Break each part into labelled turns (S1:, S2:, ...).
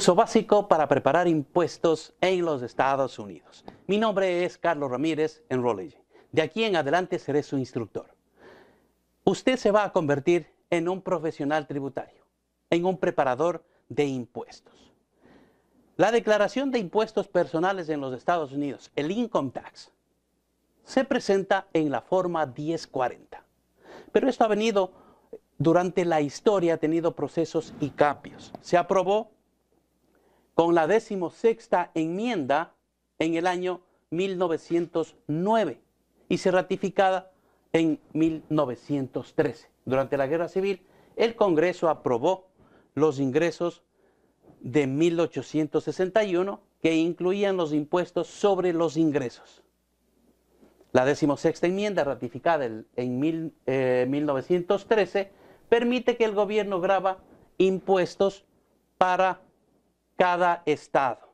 S1: Curso básico para preparar impuestos en los Estados Unidos. Mi nombre es Carlos Ramírez en Rology. De aquí en adelante seré su instructor. Usted se va a convertir en un profesional tributario, en un preparador de impuestos. La declaración de impuestos personales en los Estados Unidos, el income tax, se presenta en la forma 1040. Pero esto ha venido durante la historia, ha tenido procesos y cambios. Se aprobó con la decimosexta enmienda en el año 1909 y se ratificada en 1913. Durante la Guerra Civil, el Congreso aprobó los ingresos de 1861 que incluían los impuestos sobre los ingresos. La decimosexta enmienda ratificada en 1913 eh, permite que el gobierno graba impuestos para cada estado.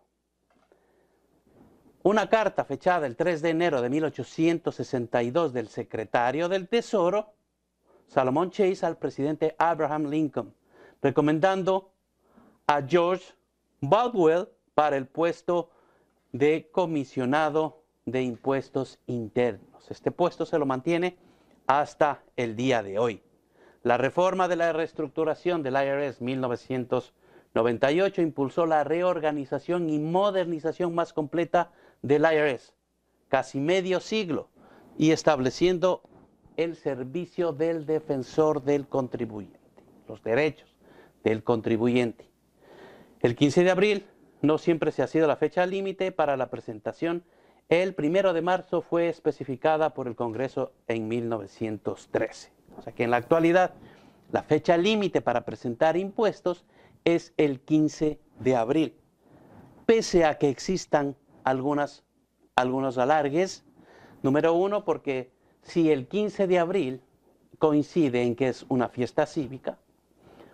S1: Una carta fechada el 3 de enero de 1862 del secretario del Tesoro, Salomón Chase, al presidente Abraham Lincoln, recomendando a George Baldwell para el puesto de comisionado de impuestos internos. Este puesto se lo mantiene hasta el día de hoy. La reforma de la reestructuración del IRS 1900 98 impulsó la reorganización y modernización más completa del IRS, casi medio siglo, y estableciendo el servicio del defensor del contribuyente, los derechos del contribuyente. El 15 de abril no siempre se ha sido la fecha límite para la presentación. El 1 de marzo fue especificada por el Congreso en 1913. O sea que en la actualidad la fecha límite para presentar impuestos es el 15 de abril. Pese a que existan algunos alargues, número uno, porque si el 15 de abril coincide en que es una fiesta cívica,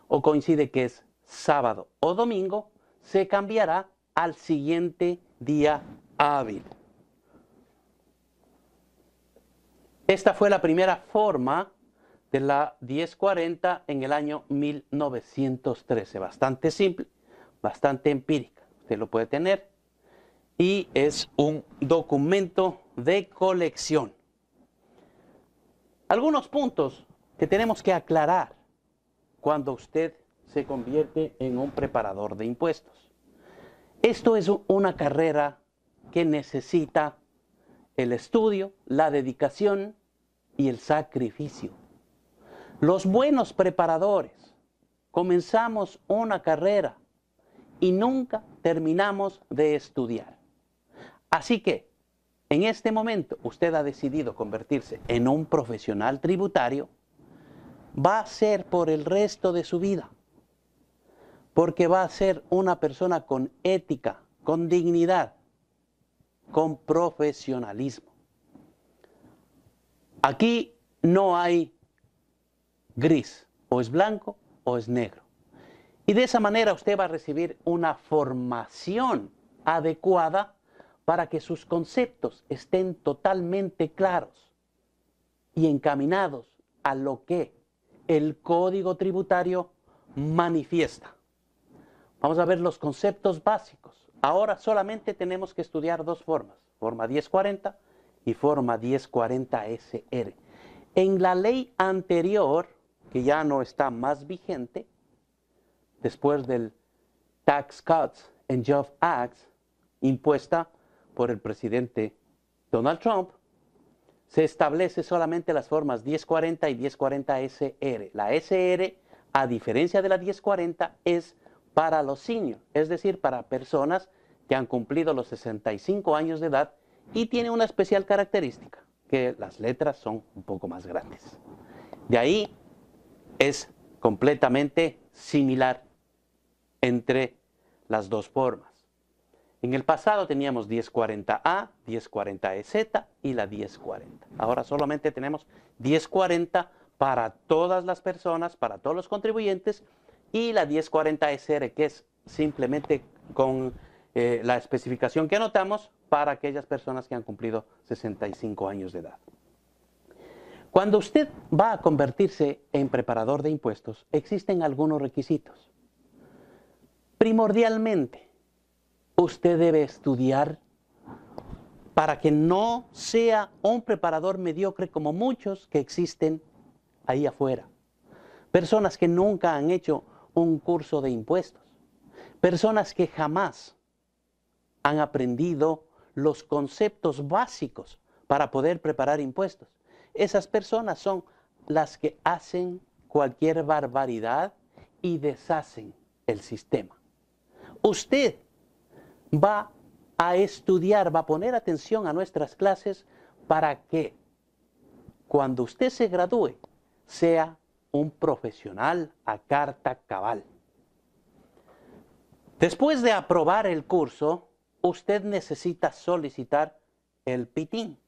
S1: o coincide que es sábado o domingo, se cambiará al siguiente día hábil. Esta fue la primera forma de la 1040 en el año 1913. Bastante simple, bastante empírica. Usted lo puede tener. Y es un documento de colección. Algunos puntos que tenemos que aclarar cuando usted se convierte en un preparador de impuestos. Esto es una carrera que necesita el estudio, la dedicación y el sacrificio. Los buenos preparadores comenzamos una carrera y nunca terminamos de estudiar. Así que, en este momento, usted ha decidido convertirse en un profesional tributario, va a ser por el resto de su vida, porque va a ser una persona con ética, con dignidad, con profesionalismo. Aquí no hay gris, o es blanco o es negro. Y de esa manera usted va a recibir una formación adecuada para que sus conceptos estén totalmente claros y encaminados a lo que el código tributario manifiesta. Vamos a ver los conceptos básicos. Ahora solamente tenemos que estudiar dos formas, forma 1040 y forma 1040 SR. En la ley anterior, que ya no está más vigente después del Tax Cuts and Job Act impuesta por el presidente Donald Trump, se establece solamente las formas 1040 y 1040 SR. La SR, a diferencia de la 1040, es para los seniors, es decir, para personas que han cumplido los 65 años de edad y tiene una especial característica, que las letras son un poco más grandes. De ahí es completamente similar entre las dos formas. En el pasado teníamos 1040A, 1040EZ e y la 1040. Ahora solamente tenemos 1040 para todas las personas, para todos los contribuyentes y la 1040SR e que es simplemente con eh, la especificación que anotamos para aquellas personas que han cumplido 65 años de edad. Cuando usted va a convertirse en preparador de impuestos, existen algunos requisitos. Primordialmente, usted debe estudiar para que no sea un preparador mediocre como muchos que existen ahí afuera. Personas que nunca han hecho un curso de impuestos. Personas que jamás han aprendido los conceptos básicos para poder preparar impuestos. Esas personas son las que hacen cualquier barbaridad y deshacen el sistema. Usted va a estudiar, va a poner atención a nuestras clases para que cuando usted se gradúe sea un profesional a carta cabal. Después de aprobar el curso, usted necesita solicitar el pitín.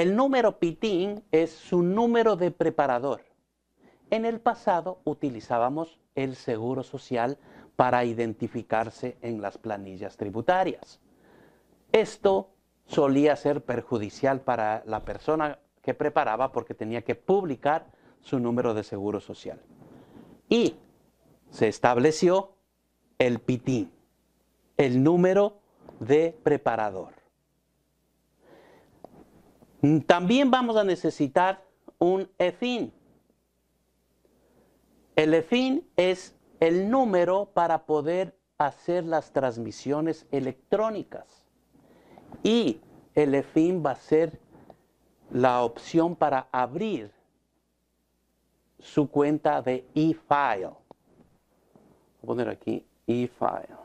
S1: El número pitín es su número de preparador. En el pasado utilizábamos el seguro social para identificarse en las planillas tributarias. Esto solía ser perjudicial para la persona que preparaba porque tenía que publicar su número de seguro social. Y se estableció el pitín, el número de preparador. También vamos a necesitar un EFIN. El EFIN es el número para poder hacer las transmisiones electrónicas. Y el EFIN va a ser la opción para abrir su cuenta de e-file. Voy a poner aquí e-file.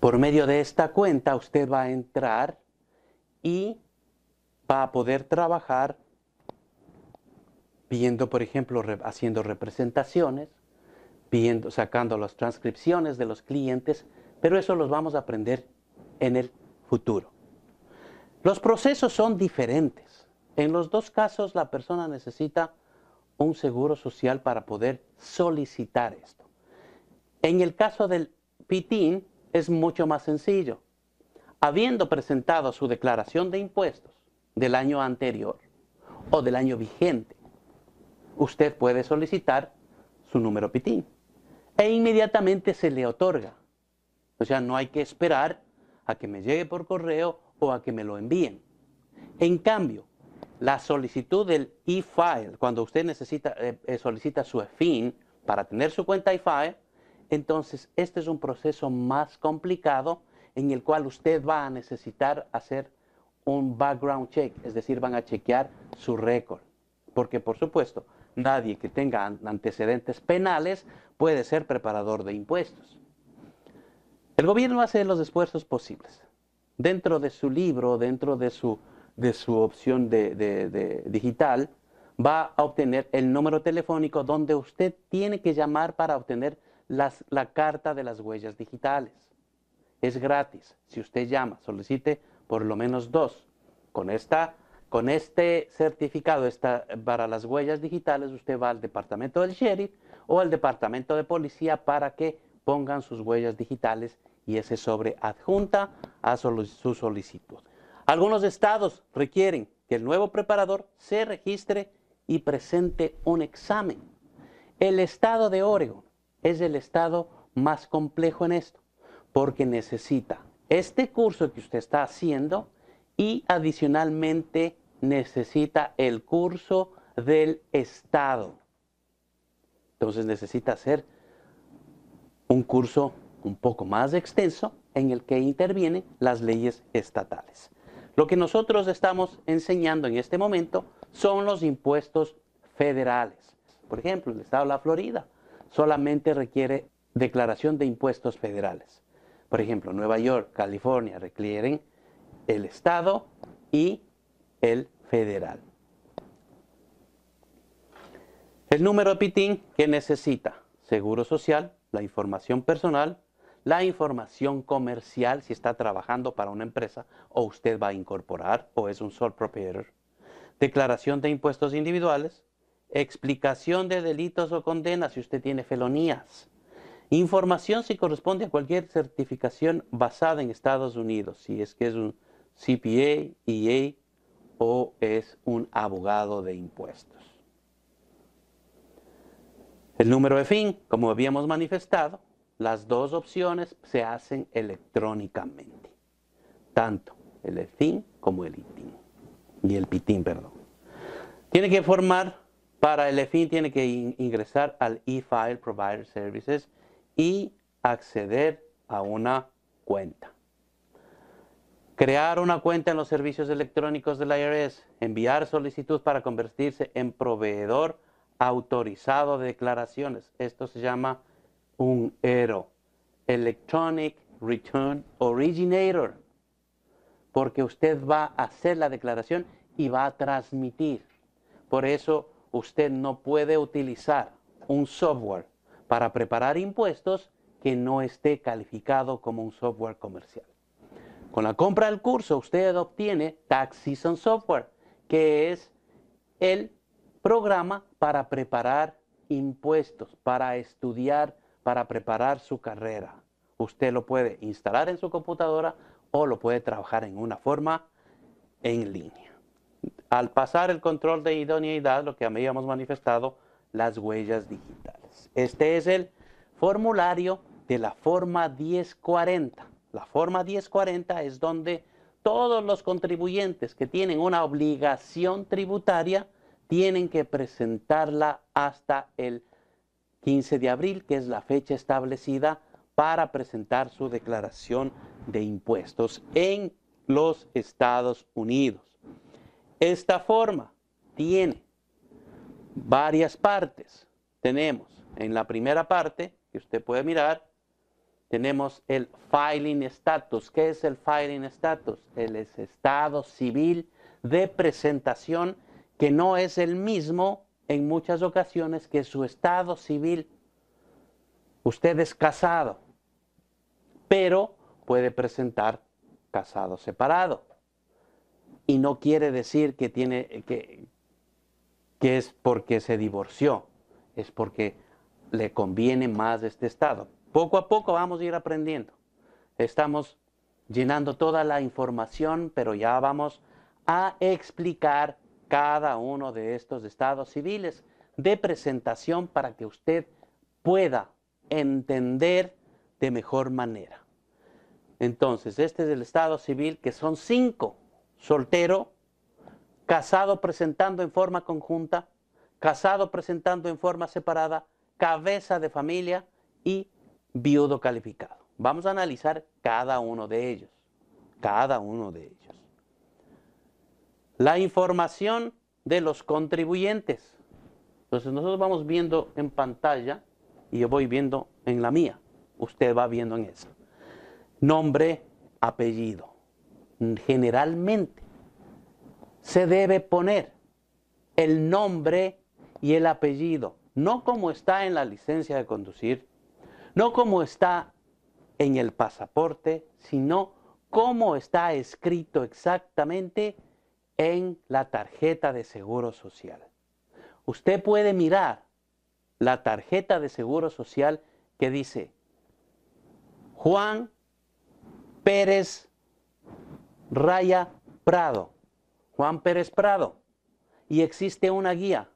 S1: Por medio de esta cuenta usted va a entrar y va a poder trabajar viendo, por ejemplo, haciendo representaciones, viendo, sacando las transcripciones de los clientes, pero eso los vamos a aprender en el futuro. Los procesos son diferentes. En los dos casos la persona necesita un seguro social para poder solicitar esto. En el caso del PITIN, es mucho más sencillo. Habiendo presentado su declaración de impuestos del año anterior o del año vigente, usted puede solicitar su número PITIN e inmediatamente se le otorga. O sea, no hay que esperar a que me llegue por correo o a que me lo envíen. En cambio, la solicitud del e-file, cuando usted necesita, eh, eh, solicita su EFIN para tener su cuenta e-file, entonces, este es un proceso más complicado en el cual usted va a necesitar hacer un background check, es decir, van a chequear su récord. Porque, por supuesto, nadie que tenga antecedentes penales puede ser preparador de impuestos. El gobierno hace los esfuerzos posibles. Dentro de su libro, dentro de su, de su opción de, digital, va a obtener el número telefónico donde usted tiene que llamar para obtener la carta de las huellas digitales. Es gratis. Si usted llama, solicite por lo menos dos. Con, esta, con este certificado esta, para las huellas digitales, usted va al departamento del sheriff o al departamento de policía para que pongan sus huellas digitales y ese sobre adjunta a su, su solicitud. Algunos estados requieren que el nuevo preparador se registre y presente un examen. El estado de Oregon es el estado más complejo en esto, porque necesita este curso que usted está haciendo y adicionalmente necesita el curso del estado. Entonces necesita hacer un curso un poco más extenso en el que intervienen las leyes estatales. Lo que nosotros estamos enseñando en este momento son los impuestos federales. Por ejemplo, el estado de la Florida solamente requiere declaración de impuestos federales. Por ejemplo, Nueva York, California requieren el Estado y el federal. El número PITIN que necesita Seguro Social, la información personal, la información comercial si está trabajando para una empresa o usted va a incorporar o es un sole proprietor, declaración de impuestos individuales, explicación de delitos o condenas si usted tiene felonías. Información si corresponde a cualquier certificación basada en Estados Unidos, si es que es un CPA, EA o es un abogado de impuestos. El número de fin, como habíamos manifestado, las dos opciones se hacen electrónicamente, tanto el e fin como el ITIN, y el PITIN, perdón. Tiene que formar para el EFIN tiene que ingresar al eFile Provider Services y acceder a una cuenta. Crear una cuenta en los servicios electrónicos del IRS. Enviar solicitud para convertirse en proveedor autorizado de declaraciones. Esto se llama un ERO. Electronic Return Originator. Porque usted va a hacer la declaración y va a transmitir. Por eso usted no puede utilizar un software para preparar impuestos que no esté calificado como un software comercial. Con la compra del curso usted obtiene Tax Season Software, que es el programa para preparar impuestos, para estudiar, para preparar su carrera. Usted lo puede instalar en su computadora o lo puede trabajar en una forma en línea al pasar el control de idoneidad, lo que habíamos manifestado, las huellas digitales. Este es el formulario de la forma 1040. La forma 1040 es donde todos los contribuyentes que tienen una obligación tributaria tienen que presentarla hasta el 15 de abril, que es la fecha establecida para presentar su declaración de impuestos en los Estados Unidos. Esta forma tiene varias partes. Tenemos en la primera parte, que usted puede mirar, tenemos el filing status. ¿Qué es el filing status? El es estado civil de presentación que no es el mismo en muchas ocasiones que su estado civil. Usted es casado, pero puede presentar casado separado y no quiere decir que tiene que, es porque se divorció, es porque le conviene más este estado. Poco a poco vamos a ir aprendiendo. Estamos llenando toda la información, pero ya vamos a explicar cada uno de estos estados civiles de presentación para que usted pueda entender de mejor manera. Entonces, este es el estado civil que son cinco soltero, casado presentando en forma conjunta, casado presentando en forma separada, cabeza de familia y viudo calificado. Vamos a analizar cada uno de ellos, cada uno de ellos. La información de los contribuyentes. Entonces nosotros vamos viendo en pantalla y yo voy viendo en la mía. Usted va viendo en esa. Nombre, apellido generalmente se debe poner el nombre y el apellido, no como está en la licencia de conducir, no como está en el pasaporte, sino como está escrito exactamente en la tarjeta de seguro social. Usted puede mirar la tarjeta de seguro social que dice Juan Pérez raya Prado, Juan Pérez Prado. Y existe una guía,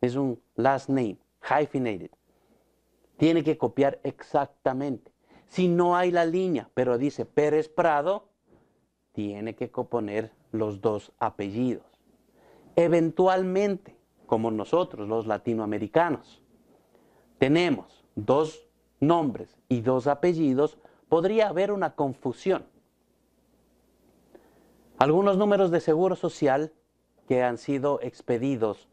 S1: es un last name, hyphenated. Tiene que copiar exactamente. Si no hay la línea, pero dice Pérez Prado, tiene que componer los dos apellidos. Eventualmente, como nosotros los latinoamericanos, tenemos dos nombres y dos apellidos, podría haber una confusión algunos números de seguro social que han sido expedidos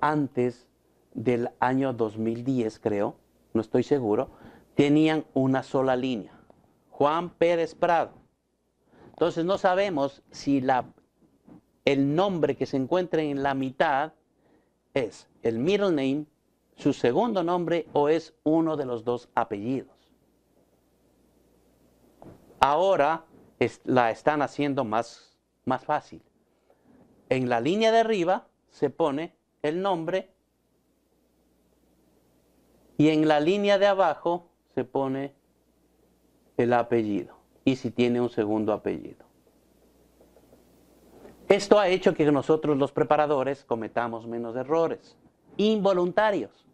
S1: antes del año 2010, creo, no estoy seguro, tenían una sola línea. Juan Pérez Prado. Entonces no sabemos si el nombre que se encuentra en la mitad es el middle name, su segundo nombre o es uno de los dos apellidos. Ahora la están haciendo más más fácil. En la línea de arriba se pone el nombre y en la línea de abajo se pone el apellido y si tiene un segundo apellido. Esto ha hecho que nosotros los preparadores cometamos menos errores involuntarios,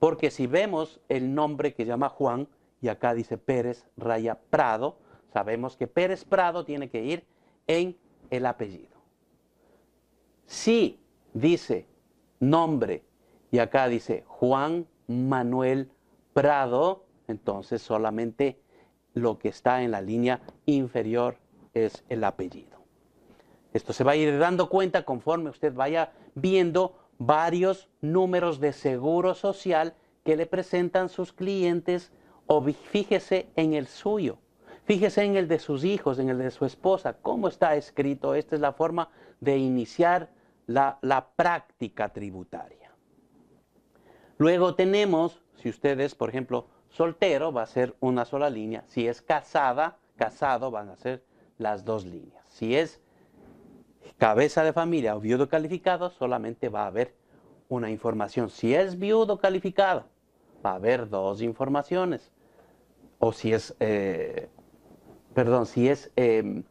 S1: porque si vemos el nombre que llama Juan y acá dice Pérez Raya Prado, sabemos que Pérez Prado tiene que ir en el apellido. Si dice nombre y acá dice Juan Manuel Prado, entonces solamente lo que está en la línea inferior es el apellido. Esto se va a ir dando cuenta conforme usted vaya viendo varios números de seguro social que le presentan sus clientes o fíjese en el suyo. Fíjese en el de sus hijos, en el de su esposa, cómo está escrito. Esta es la forma de iniciar la, práctica tributaria. Luego tenemos, si usted es, por ejemplo, soltero, va a ser una sola línea. Si es casada, casado, van a ser las dos líneas. Si es cabeza de familia o viudo calificado, solamente va a haber una información. Si es viudo calificado, va a haber dos informaciones. O si es eh, perdón, si es em,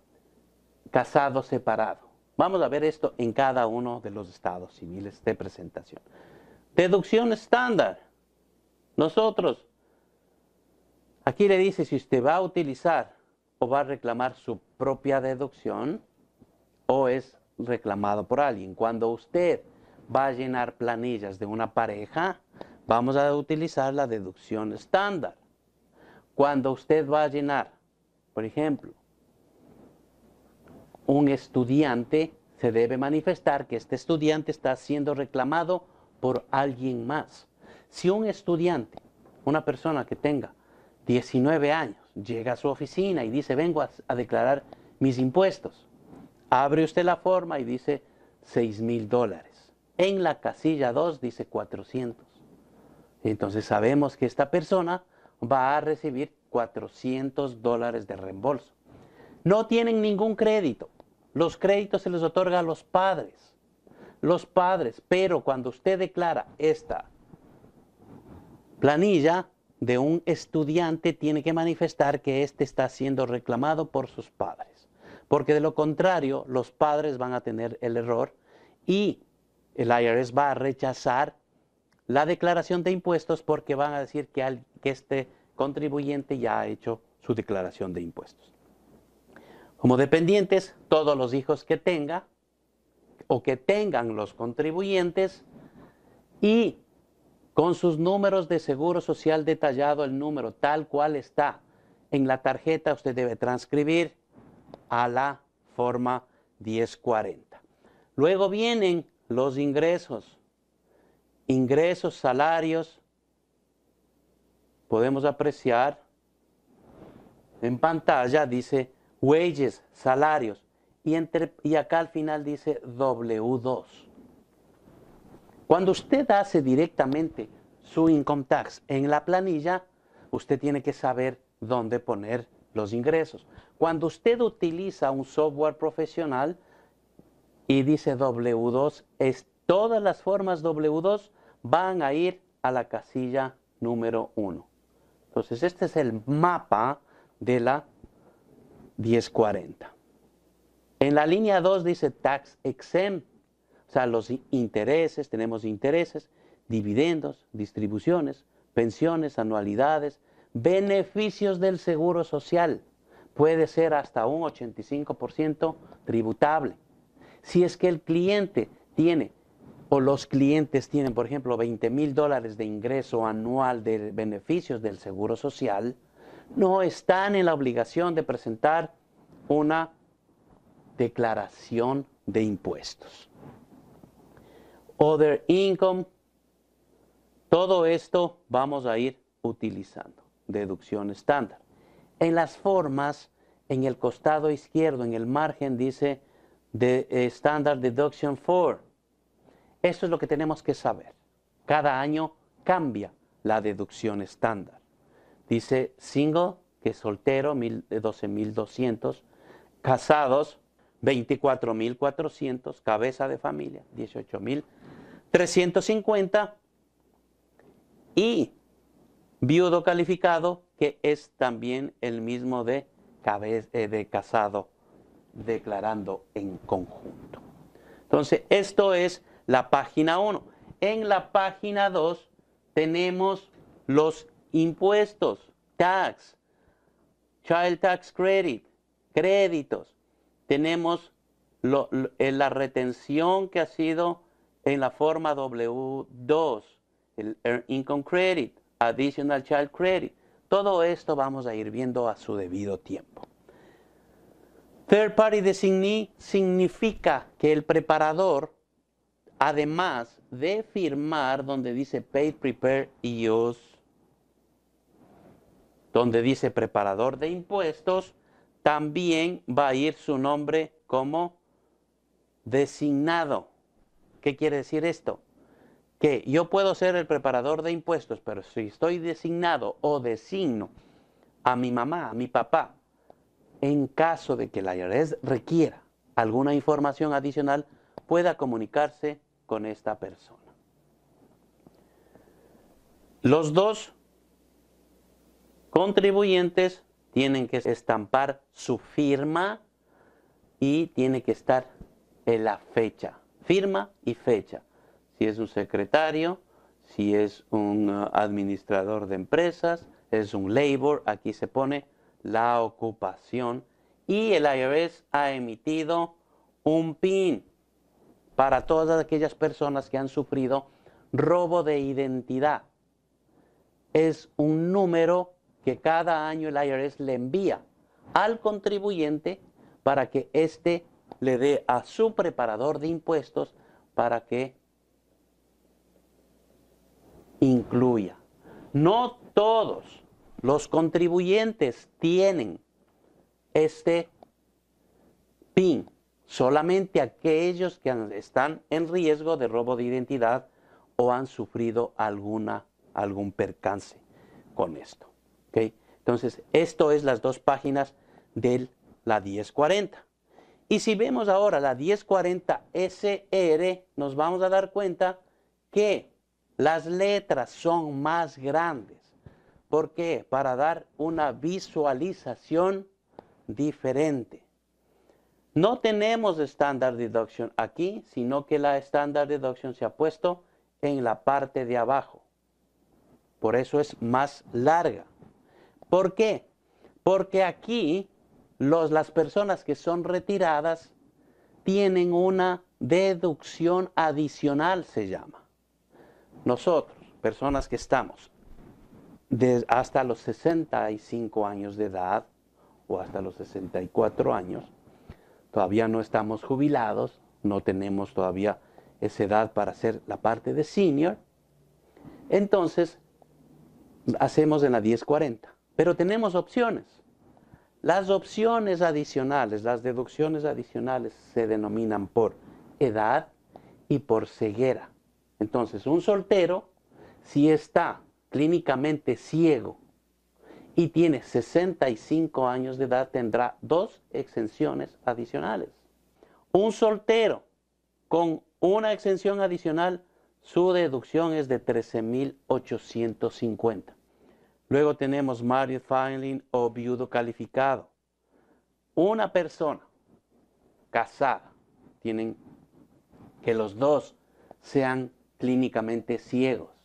S1: casado separado. Vamos a ver esto en cada uno de los estados civiles de presentación. Deducción estándar. Nosotros, aquí le dice si usted va a utilizar o va a reclamar su propia deducción o es reclamado por alguien. Cuando usted va a llenar planillas de una pareja, vamos a utilizar la deducción estándar. Cuando usted va a llenar por ejemplo, un estudiante se debe manifestar que este estudiante está siendo reclamado por alguien más. Si un estudiante, una persona que tenga 19 años, llega a su oficina y dice, vengo a, declarar mis impuestos, abre usted la forma y dice 6 mil dólares. En la casilla 2 dice 400. Entonces sabemos que esta persona va a recibir 400 dólares de reembolso. No tienen ningún crédito. Los créditos se les otorga a los padres. Los padres, pero cuando usted declara esta planilla de un estudiante, tiene que manifestar que éste está siendo reclamado por sus padres. Porque de lo contrario, los padres van a tener el error y el IRS va a rechazar la declaración de impuestos porque van a decir que, que este contribuyente ya ha hecho su declaración de impuestos. Como dependientes, todos los hijos que tenga o que tengan los contribuyentes y con sus números de seguro social detallado, el número tal cual está en la tarjeta, usted debe transcribir a la forma 1040. Luego vienen los ingresos, ingresos, salarios, podemos apreciar en pantalla, dice wages, salarios, y, acá al final dice W2. Cuando usted hace directamente su income tax en la planilla, usted tiene que saber dónde poner los ingresos. Cuando usted utiliza un software profesional y dice W2, es, todas las formas W2 van a ir a la casilla número 1. Entonces, este es el mapa de la 1040. En la línea 2 dice tax exempt, o sea, los intereses, tenemos intereses, dividendos, distribuciones, pensiones, anualidades, beneficios del seguro social. Puede ser hasta un 85% tributable. Si es que el cliente tiene o los clientes tienen, por ejemplo, 20 mil dólares de ingreso anual de beneficios del Seguro Social, no están en la obligación de presentar una declaración de impuestos. Other income, todo esto vamos a ir utilizando, deducción estándar. En las formas, en el costado izquierdo, en el margen, dice de eh, Standard Deduction for eso es lo que tenemos que saber. Cada año cambia la deducción estándar. Dice single, que es soltero, 12.200, eh, casados, 24.400, cabeza de familia, 18.350 y viudo calificado, que es también el mismo de, eh, de casado, declarando en conjunto. Entonces, esto es la página 1. En la página 2 tenemos los impuestos, tax, child tax credit, créditos. Tenemos eh, la retención que ha sido en la forma W2, el Income Credit, Additional Child Credit. Todo esto vamos a ir viendo a su debido tiempo. Third Party Designee significa que el preparador Además de firmar donde dice Paid Prepare y donde dice preparador de impuestos, también va a ir su nombre como designado. ¿Qué quiere decir esto? Que yo puedo ser el preparador de impuestos, pero si estoy designado o designo a mi mamá, a mi papá, en caso de que la IRS requiera alguna información adicional, pueda comunicarse con esta persona. Los dos contribuyentes tienen que estampar su firma y tiene que estar en la fecha, firma y fecha. Si es un secretario, si es un uh, administrador de empresas, es un labor, aquí se pone la ocupación y el IRS ha emitido un PIN para todas aquellas personas que han sufrido robo de identidad. Es un número que cada año el IRS le envía al contribuyente para que éste le dé a su preparador de impuestos para que incluya. No todos los contribuyentes tienen este PIN solamente aquellos que están en riesgo de robo de identidad o han sufrido alguna, algún percance con esto. Entonces, esto es las dos páginas de la 1040. Y si vemos ahora la 1040 SR, nos vamos a dar cuenta que las letras son más grandes. ¿Por qué? Para dar una visualización diferente. No tenemos estándar deducción aquí, sino que la de deducción se ha puesto en la parte de abajo. Por eso es más larga. ¿Por qué? Porque aquí las personas que son retiradas tienen una deducción adicional, se llama. Nosotros, personas que estamos hasta los 65 años de edad o hasta los 64 años, todavía no estamos jubilados, no tenemos todavía esa edad para hacer la parte de senior, entonces hacemos en la 1040. Pero tenemos opciones. Las opciones adicionales, las deducciones adicionales se denominan por edad y por ceguera. Entonces, un soltero, si está clínicamente ciego y tiene 65 años de edad, tendrá dos exenciones adicionales. Un soltero con una exención adicional, su deducción es de 13.850. Luego tenemos Mario filing o viudo calificado. Una persona casada, tienen que los dos sean clínicamente ciegos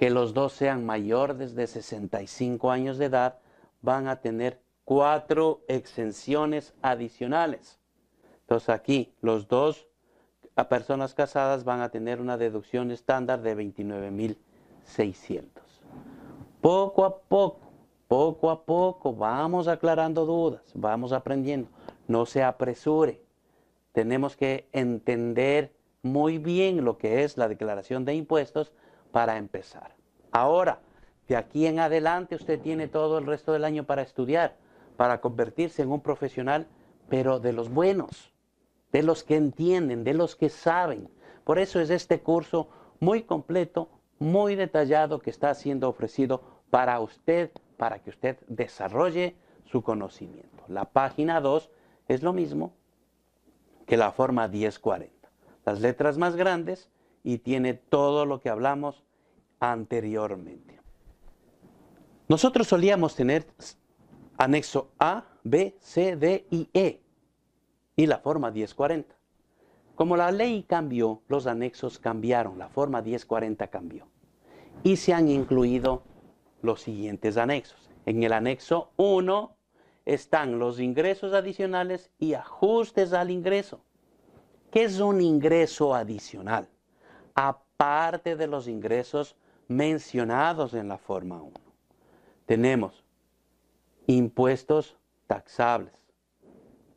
S1: que los dos sean mayores de 65 años de edad, van a tener cuatro exenciones adicionales. Entonces aquí los dos a personas casadas van a tener una deducción estándar de 29.600. Poco a poco, poco a poco vamos aclarando dudas, vamos aprendiendo. No se apresure. Tenemos que entender muy bien lo que es la declaración de impuestos para empezar. Ahora, de aquí en adelante usted tiene todo el resto del año para estudiar, para convertirse en un profesional, pero de los buenos, de los que entienden, de los que saben. Por eso es este curso muy completo, muy detallado que está siendo ofrecido para usted, para que usted desarrolle su conocimiento. La página 2 es lo mismo que la forma 1040. Las letras más grandes y tiene todo lo que hablamos anteriormente. Nosotros solíamos tener anexo A, B, C, D y E y la forma 1040. Como la ley cambió, los anexos cambiaron, la forma 1040 cambió. Y se han incluido los siguientes anexos. En el anexo 1 están los ingresos adicionales y ajustes al ingreso. ¿Qué es un ingreso adicional? aparte de los ingresos mencionados en la forma 1. Tenemos impuestos taxables,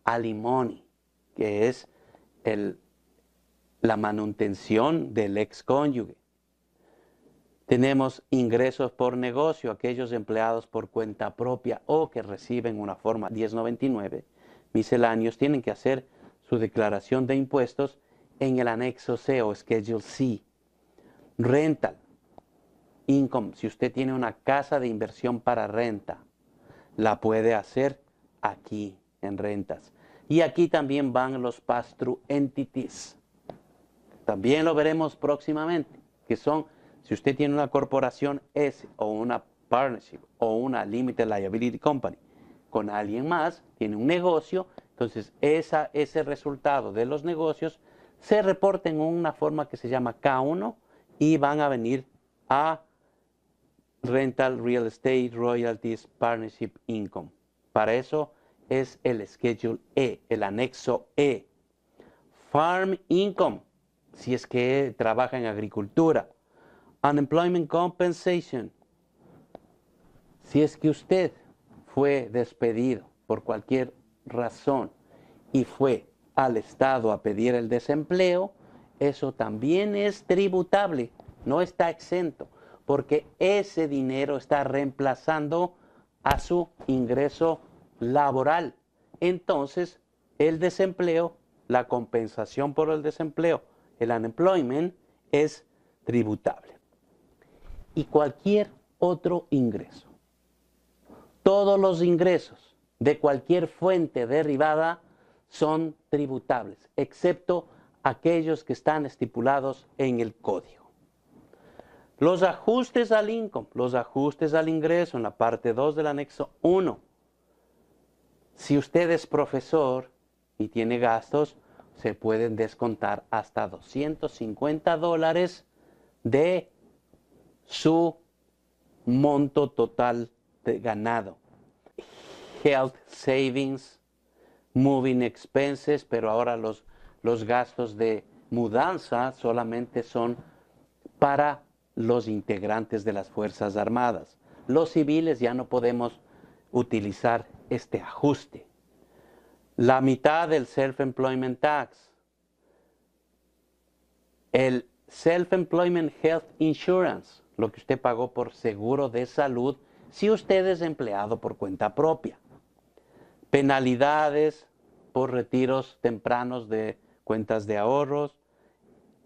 S1: alimony, que es la manutención del ex cónyuge. Tenemos ingresos por negocio, aquellos empleados por cuenta propia o que reciben una forma 1099 misceláneos tienen que hacer su declaración de impuestos en el anexo C o Schedule C. Rental, income, si usted tiene una casa de inversión para renta, la puede hacer aquí en rentas. Y aquí también van los pass-through entities. También lo veremos próximamente, que son, si usted tiene una corporación S o una partnership o una limited liability company con alguien más, tiene un negocio, entonces esa, ese resultado de los negocios se reporta en una forma que se llama K1 y van a venir a Rental Real Estate Royalties Partnership Income. Para eso es el Schedule E, el anexo E. Farm Income, si es que trabaja en agricultura. Unemployment Compensation, si es que usted fue despedido por cualquier razón y fue al Estado a pedir el desempleo, eso también es tributable, no está exento, porque ese dinero está reemplazando a su ingreso laboral. Entonces, el desempleo, la compensación por el desempleo, el unemployment, es tributable. Y cualquier otro ingreso. Todos los ingresos de cualquier fuente derivada son tributables, excepto aquellos que están estipulados en el código. Los ajustes al income, los ajustes al ingreso en la parte 2 del anexo 1. Si usted es profesor y tiene gastos, se pueden descontar hasta 250 dólares de su monto total de ganado. Health Savings moving expenses, pero ahora los, los gastos de mudanza solamente son para los integrantes de las Fuerzas Armadas. Los civiles ya no podemos utilizar este ajuste. La mitad del Self-Employment Tax. El Self-Employment Health Insurance, lo que usted pagó por seguro de salud si usted es empleado por cuenta propia penalidades por retiros tempranos de cuentas de ahorros,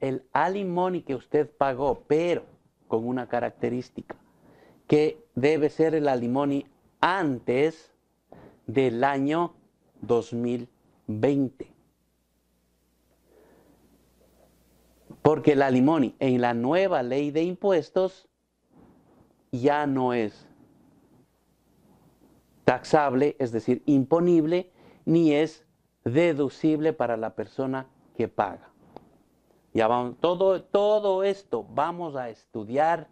S1: el alimony que usted pagó, pero con una característica, que debe ser el alimony antes del año 2020. Porque el alimony en la nueva ley de impuestos ya no es taxable, es decir, imponible, ni es deducible para la persona que paga. Ya todo, todo esto vamos a estudiar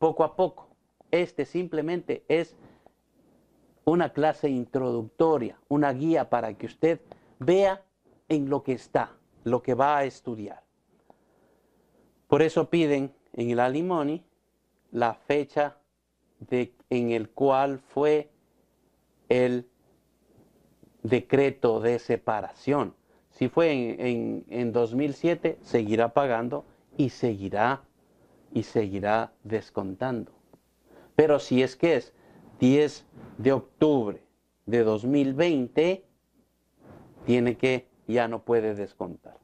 S1: poco a poco. Este simplemente es una clase introductoria, una guía para que usted vea en lo que está, lo que va a estudiar. Por eso piden en el Alimony la fecha de, en el cual fue el decreto de separación. Si fue en, 2007, seguirá pagando y seguirá, y seguirá descontando. Pero si es que es 10 de octubre de 2020, tiene que, ya no puede descontar.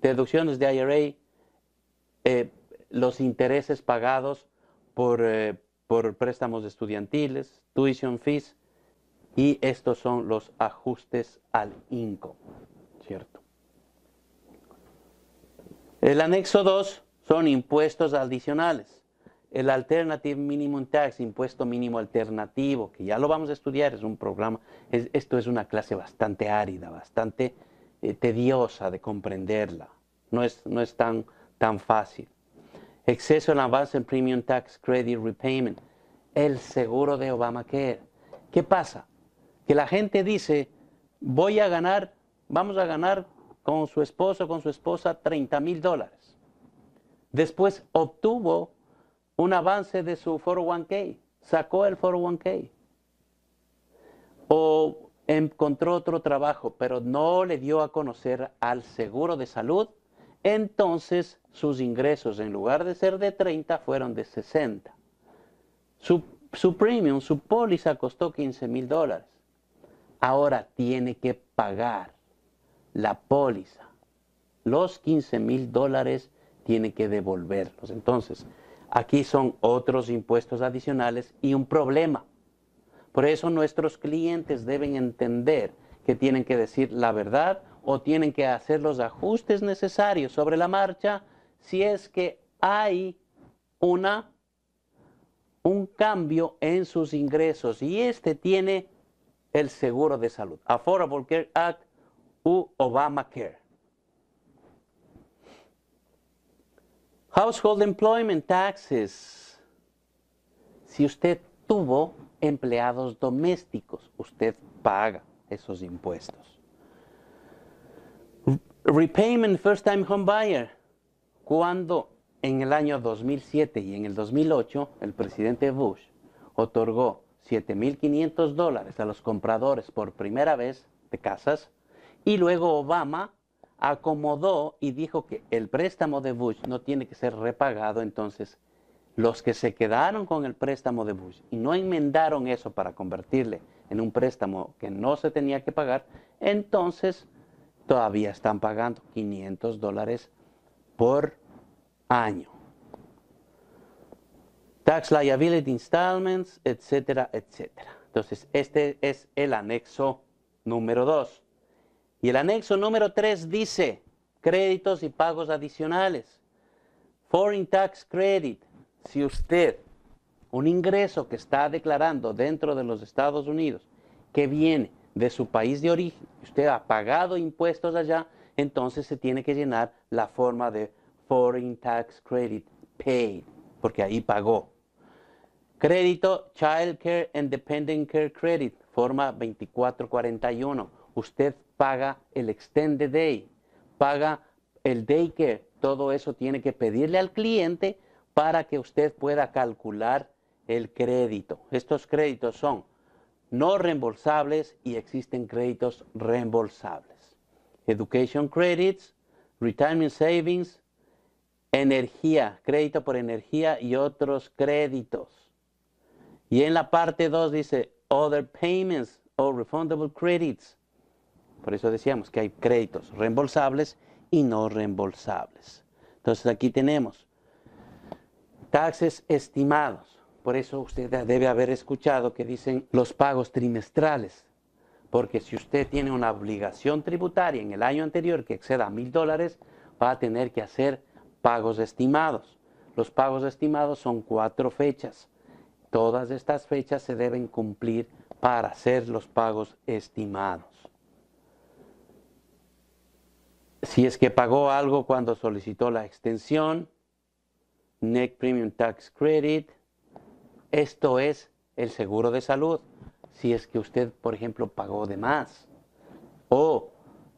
S1: Deducciones de IRA, eh, los intereses pagados por, eh, por préstamos estudiantiles, tuition fees, y estos son los ajustes al INCO, ¿cierto? El anexo 2 son impuestos adicionales. El Alternative Minimum Tax, impuesto mínimo alternativo, que ya lo vamos a estudiar, es un programa, esto es una clase bastante árida, bastante eh, tediosa de comprenderla. No es, no es tan, tan fácil. Exceso en avance en Premium Tax Credit Repayment, el seguro de Obamacare. ¿Qué pasa? que la gente dice, voy a ganar, vamos a ganar con su esposo, con su esposa, 30 mil dólares. Después obtuvo un avance de su 401k, sacó el 401k. O encontró otro trabajo, pero no le dio a conocer al seguro de salud, entonces sus ingresos en lugar de ser de 30 fueron de 60. Su, su premium, su póliza costó 15 mil dólares. Ahora tiene que pagar la póliza. Los 15 mil dólares tiene que devolverlos. Entonces, aquí son otros impuestos adicionales y un problema. Por eso nuestros clientes deben entender que tienen que decir la verdad o tienen que hacer los ajustes necesarios sobre la marcha si es que hay una, un cambio en sus ingresos. Y este tiene el seguro de salud. Affordable Care Act u Obamacare. Household Employment Taxes. Si usted tuvo empleados domésticos, usted paga esos impuestos. Repayment First Time Home Buyer. Cuando en el año 2007 y en el 2008 el presidente Bush otorgó 7.500 dólares a los compradores por primera vez de casas y luego Obama acomodó y dijo que el préstamo de Bush no tiene que ser repagado, entonces los que se quedaron con el préstamo de Bush y no enmendaron eso para convertirle en un préstamo que no se tenía que pagar, entonces todavía están pagando 500 dólares por año tax liability installments, etcétera, etcétera. Entonces, este es el anexo número 2. Y el anexo número 3 dice créditos y pagos adicionales. Foreign Tax Credit, si usted un ingreso que está declarando dentro de los Estados Unidos que viene de su país de origen, usted ha pagado impuestos allá, entonces se tiene que llenar la forma de Foreign Tax Credit Paid, porque ahí pagó. Crédito Child Care and Dependent Care Credit, forma 2441. Usted paga el extended day, paga el Day Care. Todo eso tiene que pedirle al cliente para que usted pueda calcular el crédito. Estos créditos son no reembolsables y existen créditos reembolsables. Education credits, retirement savings, energía, crédito por energía y otros créditos. Y en la parte 2 dice other payments or oh, refundable credits. Por eso decíamos que hay créditos reembolsables y no reembolsables. Entonces aquí tenemos taxes estimados. Por eso usted debe haber escuchado que dicen los pagos trimestrales. Porque si usted tiene una obligación tributaria en el año anterior que exceda mil dólares, va a tener que hacer pagos estimados. Los pagos estimados son cuatro fechas. Todas estas fechas se deben cumplir para hacer los pagos estimados. Si es que pagó algo cuando solicitó la extensión, net Premium Tax Credit, esto es el seguro de salud. Si es que usted, por ejemplo, pagó de más o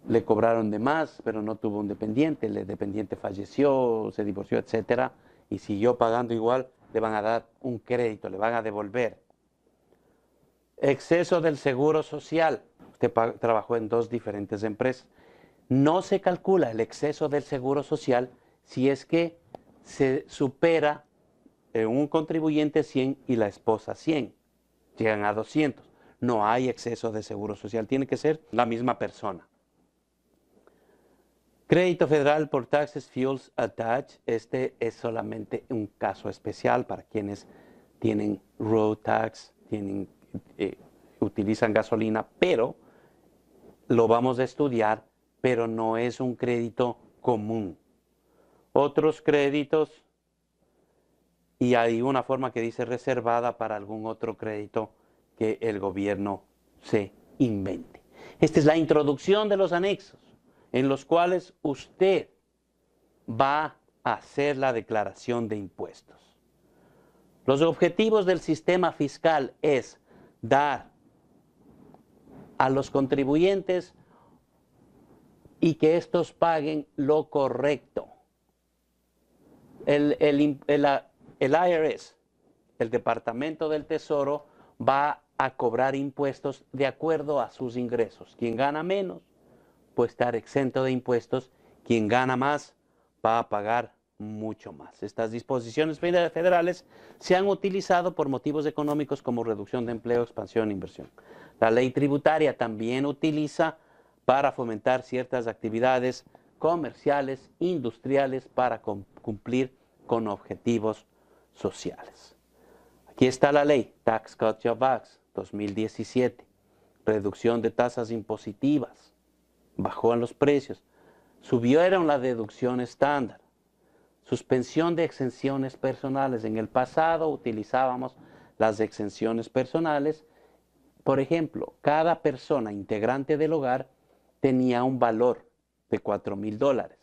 S1: le cobraron de más, pero no tuvo un dependiente, el dependiente falleció, se divorció, etcétera, y siguió pagando igual, le van a dar un crédito, le van a devolver. Exceso del seguro social. Usted trabajó en dos diferentes empresas. No se calcula el exceso del seguro social si es que se supera eh, un contribuyente 100 y la esposa 100. Llegan a 200. No hay exceso de seguro social, tiene que ser la misma persona. Crédito federal por taxes, fuels, attached. Este es solamente un caso especial para quienes tienen road tax, tienen, eh, utilizan gasolina, pero lo vamos a estudiar, pero no es un crédito común. Otros créditos, y hay una forma que dice reservada para algún otro crédito que el gobierno se invente. Esta es la introducción de los anexos en los cuales usted va a hacer la declaración de impuestos. Los objetivos del sistema fiscal es dar a los contribuyentes y que estos paguen lo correcto. El, IRS, ah, el Departamento del Tesoro, va a cobrar impuestos de acuerdo a sus ingresos. Quien gana menos puede estar exento de impuestos. Quien gana más va a pagar mucho más. Estas disposiciones federales se han utilizado por motivos económicos como reducción de empleo, expansión e inversión. La ley tributaria también utiliza para fomentar ciertas actividades comerciales, industriales, para cumplir con objetivos sociales. Aquí está la ley Tax Cut Jobs 2017, reducción de tasas impositivas, bajó en los precios, subió subieron la deducción estándar, suspensión de exenciones personales. En el pasado utilizábamos las exenciones personales. Por ejemplo, cada persona integrante del hogar tenía un valor de 4 mil dólares,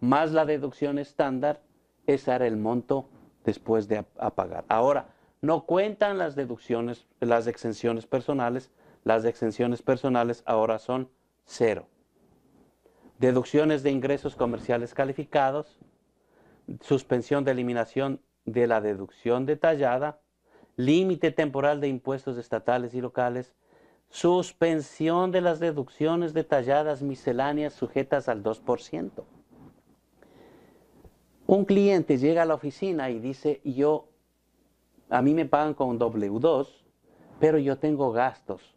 S1: más la deducción estándar, ese era el monto después de apagar. Ahora, no cuentan las deducciones, las exenciones personales, las exenciones personales ahora son cero. Deducciones de ingresos comerciales calificados, suspensión de eliminación de la deducción detallada, límite temporal de impuestos estatales y locales, suspensión de las deducciones detalladas misceláneas sujetas al 2%. Un cliente llega a la oficina y dice, yo, a mí me pagan con W2, pero yo tengo gastos,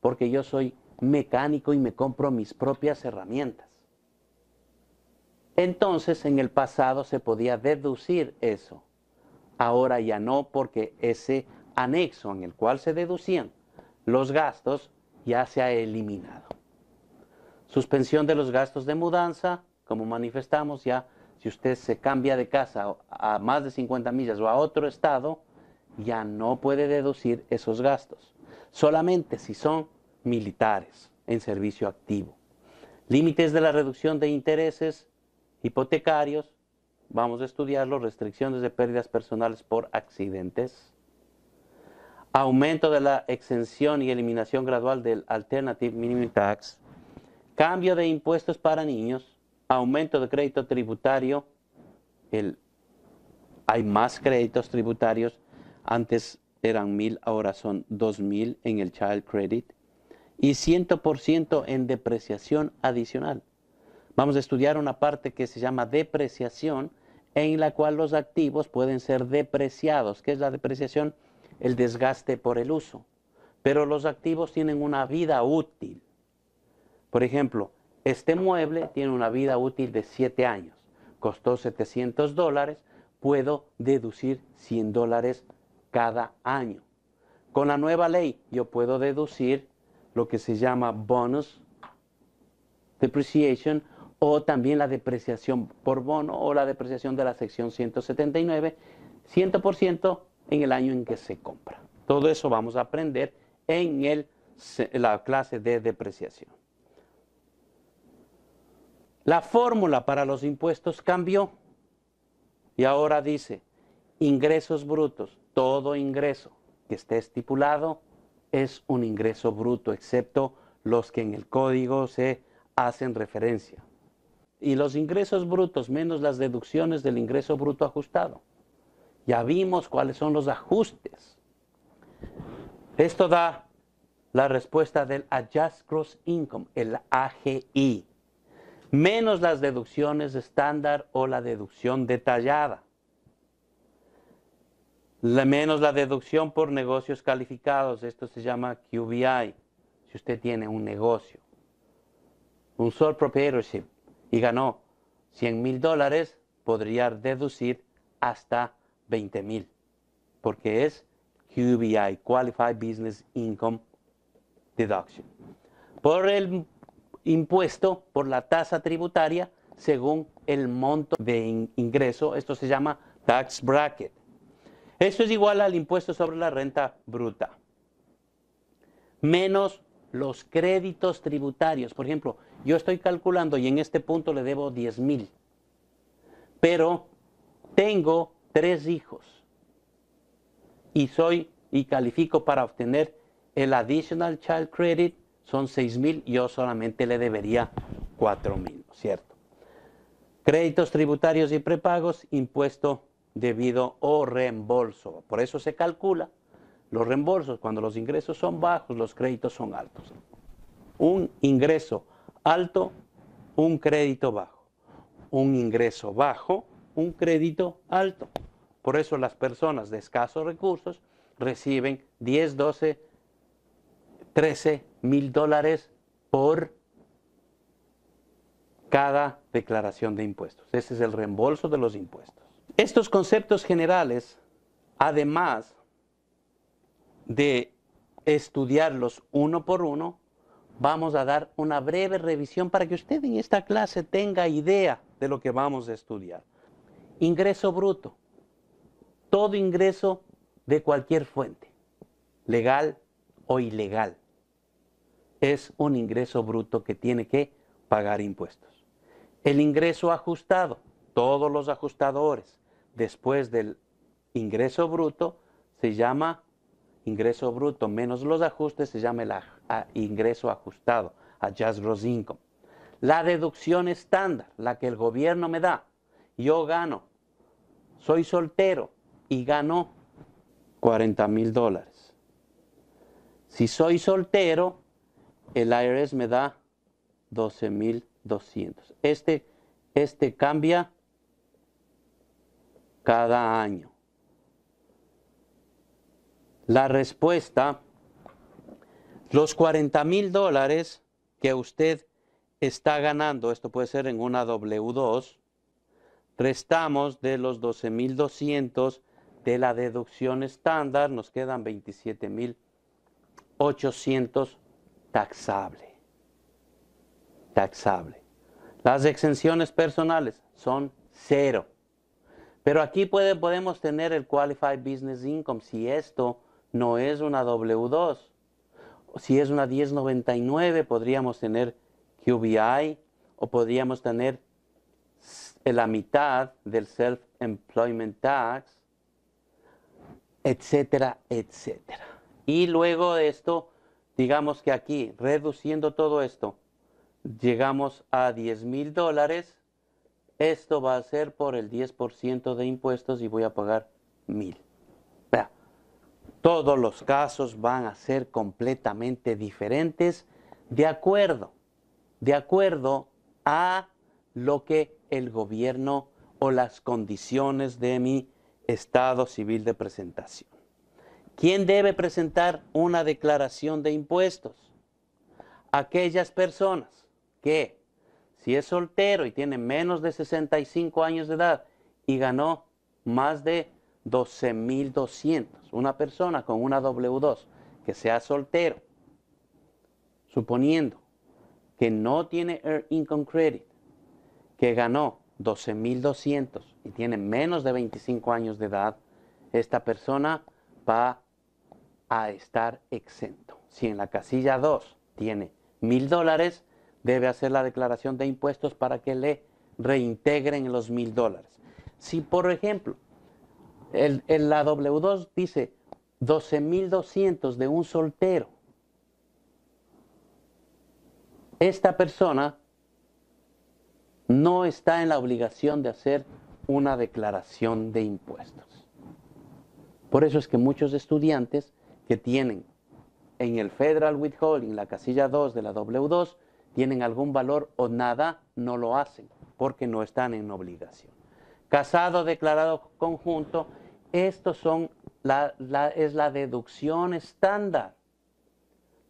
S1: porque yo soy mecánico y me compro mis propias herramientas. Entonces en el pasado se podía deducir eso. Ahora ya no porque ese anexo en el cual se deducían los gastos ya se ha eliminado. Suspensión de los gastos de mudanza, como manifestamos ya, si usted se cambia de casa a más de 50 millas o a otro estado, ya no puede deducir esos gastos. Solamente si son militares en servicio activo. Límites de la reducción de intereses hipotecarios. Vamos a estudiarlo. Restricciones de pérdidas personales por accidentes. Aumento de la exención y eliminación gradual del Alternative Minimum Tax. Cambio de impuestos para niños. Aumento de crédito tributario. hay más créditos tributarios. Antes eran mil, ahora son dos mil en el Child Credit y 100% en depreciación adicional. Vamos a estudiar una parte que se llama depreciación, en la cual los activos pueden ser depreciados. ¿Qué es la depreciación? El desgaste por el uso. Pero los activos tienen una vida útil. Por ejemplo, este mueble tiene una vida útil de 7 años. Costó 700 dólares, puedo deducir 100 dólares cada año. Con la nueva ley yo puedo deducir lo que se llama bonus depreciation o también la depreciación por bono o la depreciación de la sección 179, 100% en el año en que se compra. Todo eso vamos a aprender en la clase de depreciación. La fórmula para los impuestos cambió y ahora dice ingresos brutos, todo ingreso que esté estipulado es un ingreso bruto, excepto los que en el código se hacen referencia. Y los ingresos brutos menos las deducciones del ingreso bruto ajustado. Ya vimos cuáles son los ajustes. Esto da la respuesta del Adjust Gross Income, el AGI, menos las deducciones estándar o la deducción detallada menos la deducción por negocios calificados. Esto se llama QBI, si usted tiene un negocio. Un sole proprietorship y ganó 100 mil dólares, podría deducir hasta 20 mil, porque es QBI, Qualified Business Income Deduction. Por el impuesto, por la tasa tributaria, según el monto de ingreso, esto se llama tax bracket. Eso es igual al impuesto sobre la renta bruta, menos los créditos tributarios. Por ejemplo, yo estoy calculando y en este punto le debo 10 mil, pero tengo tres hijos y soy y califico para obtener el Additional Child Credit, son 6 mil, yo solamente le debería 4 mil, ¿cierto? Créditos tributarios y prepagos, impuesto debido o reembolso. Por eso se calcula los reembolsos. Cuando los ingresos son bajos, los créditos son altos. Un ingreso alto, un crédito bajo. Un ingreso bajo, un crédito alto. Por eso las personas de escasos recursos reciben 10, 12, 13 mil dólares por cada declaración de impuestos. Ese es el reembolso de los impuestos. Estos conceptos generales, además de estudiarlos uno por uno, vamos a dar una breve revisión para que usted en esta clase tenga idea de lo que vamos a estudiar. Ingreso bruto. Todo ingreso de cualquier fuente, legal o ilegal, es un ingreso bruto que tiene que pagar impuestos. El ingreso ajustado, todos los ajustadores después del ingreso bruto se llama ingreso bruto menos los ajustes, se llama el ingreso ajustado, adjusted gross income. La deducción estándar, la que el gobierno me da, yo gano, soy soltero y gano 40 mil dólares. Si soy soltero, el IRS me da 12 mil 200. Este, este cambia cada año. La respuesta, los 40 mil dólares que usted está ganando, esto puede ser en una W2, restamos de los 12.200 de la deducción estándar, nos quedan 27.800 taxable. Taxable. Las exenciones personales son cero. Pero aquí puede, podemos tener el Qualified Business Income si esto no es una W2. Si es una 1099, podríamos tener QBI o podríamos tener la mitad del Self-Employment Tax, etcétera, etcétera. Y luego esto, digamos que aquí, reduciendo todo esto, llegamos a 10 mil dólares esto va a ser por el 10% de impuestos y voy a pagar mil. Vea, todos los casos van a ser completamente diferentes de acuerdo, de acuerdo a lo que el gobierno o las condiciones de mi estado civil de presentación. ¿Quién debe presentar una declaración de impuestos? Aquellas personas que si es soltero y tiene menos de 65 años de edad y ganó más de 12.200, una persona con una W2 que sea soltero, suponiendo que no tiene Earned Income Credit, que ganó 12.200 y tiene menos de 25 años de edad, esta persona va a estar exento. Si en la casilla 2 tiene 1.000 dólares, debe hacer la declaración de impuestos para que le reintegren los mil dólares. Si, por ejemplo, el, la W2 dice 12.200 de un soltero, esta persona no está en la obligación de hacer una declaración de impuestos. Por eso es que muchos estudiantes que tienen en el Federal Withholding la casilla 2 de la W2 tienen algún valor o nada, no lo hacen porque no están en obligación. Casado, declarado conjunto, esto son es la deducción estándar.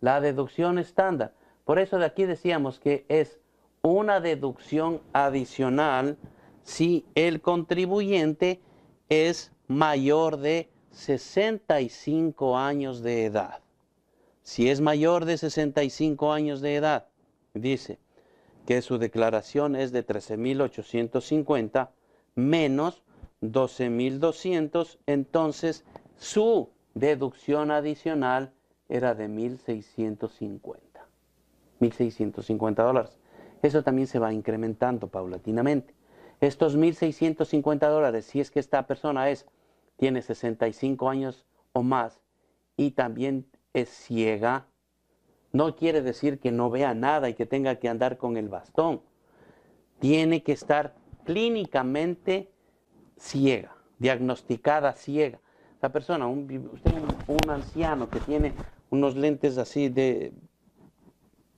S1: La deducción estándar. Por eso de aquí decíamos que es una deducción adicional si el contribuyente es mayor de 65 años de edad. Si es mayor de 65 años de edad dice que su declaración es de 13.850 menos 12.200, entonces su deducción adicional era de 1.650. 1.650 dólares. Eso también se va incrementando paulatinamente. Estos 1.650 dólares, si es que esta persona es, tiene 65 años o más y también es ciega no quiere decir que no vea nada y que tenga que andar con el bastón. Tiene que estar clínicamente ciega, diagnosticada ciega. La persona, un, anciano que tiene unos lentes así de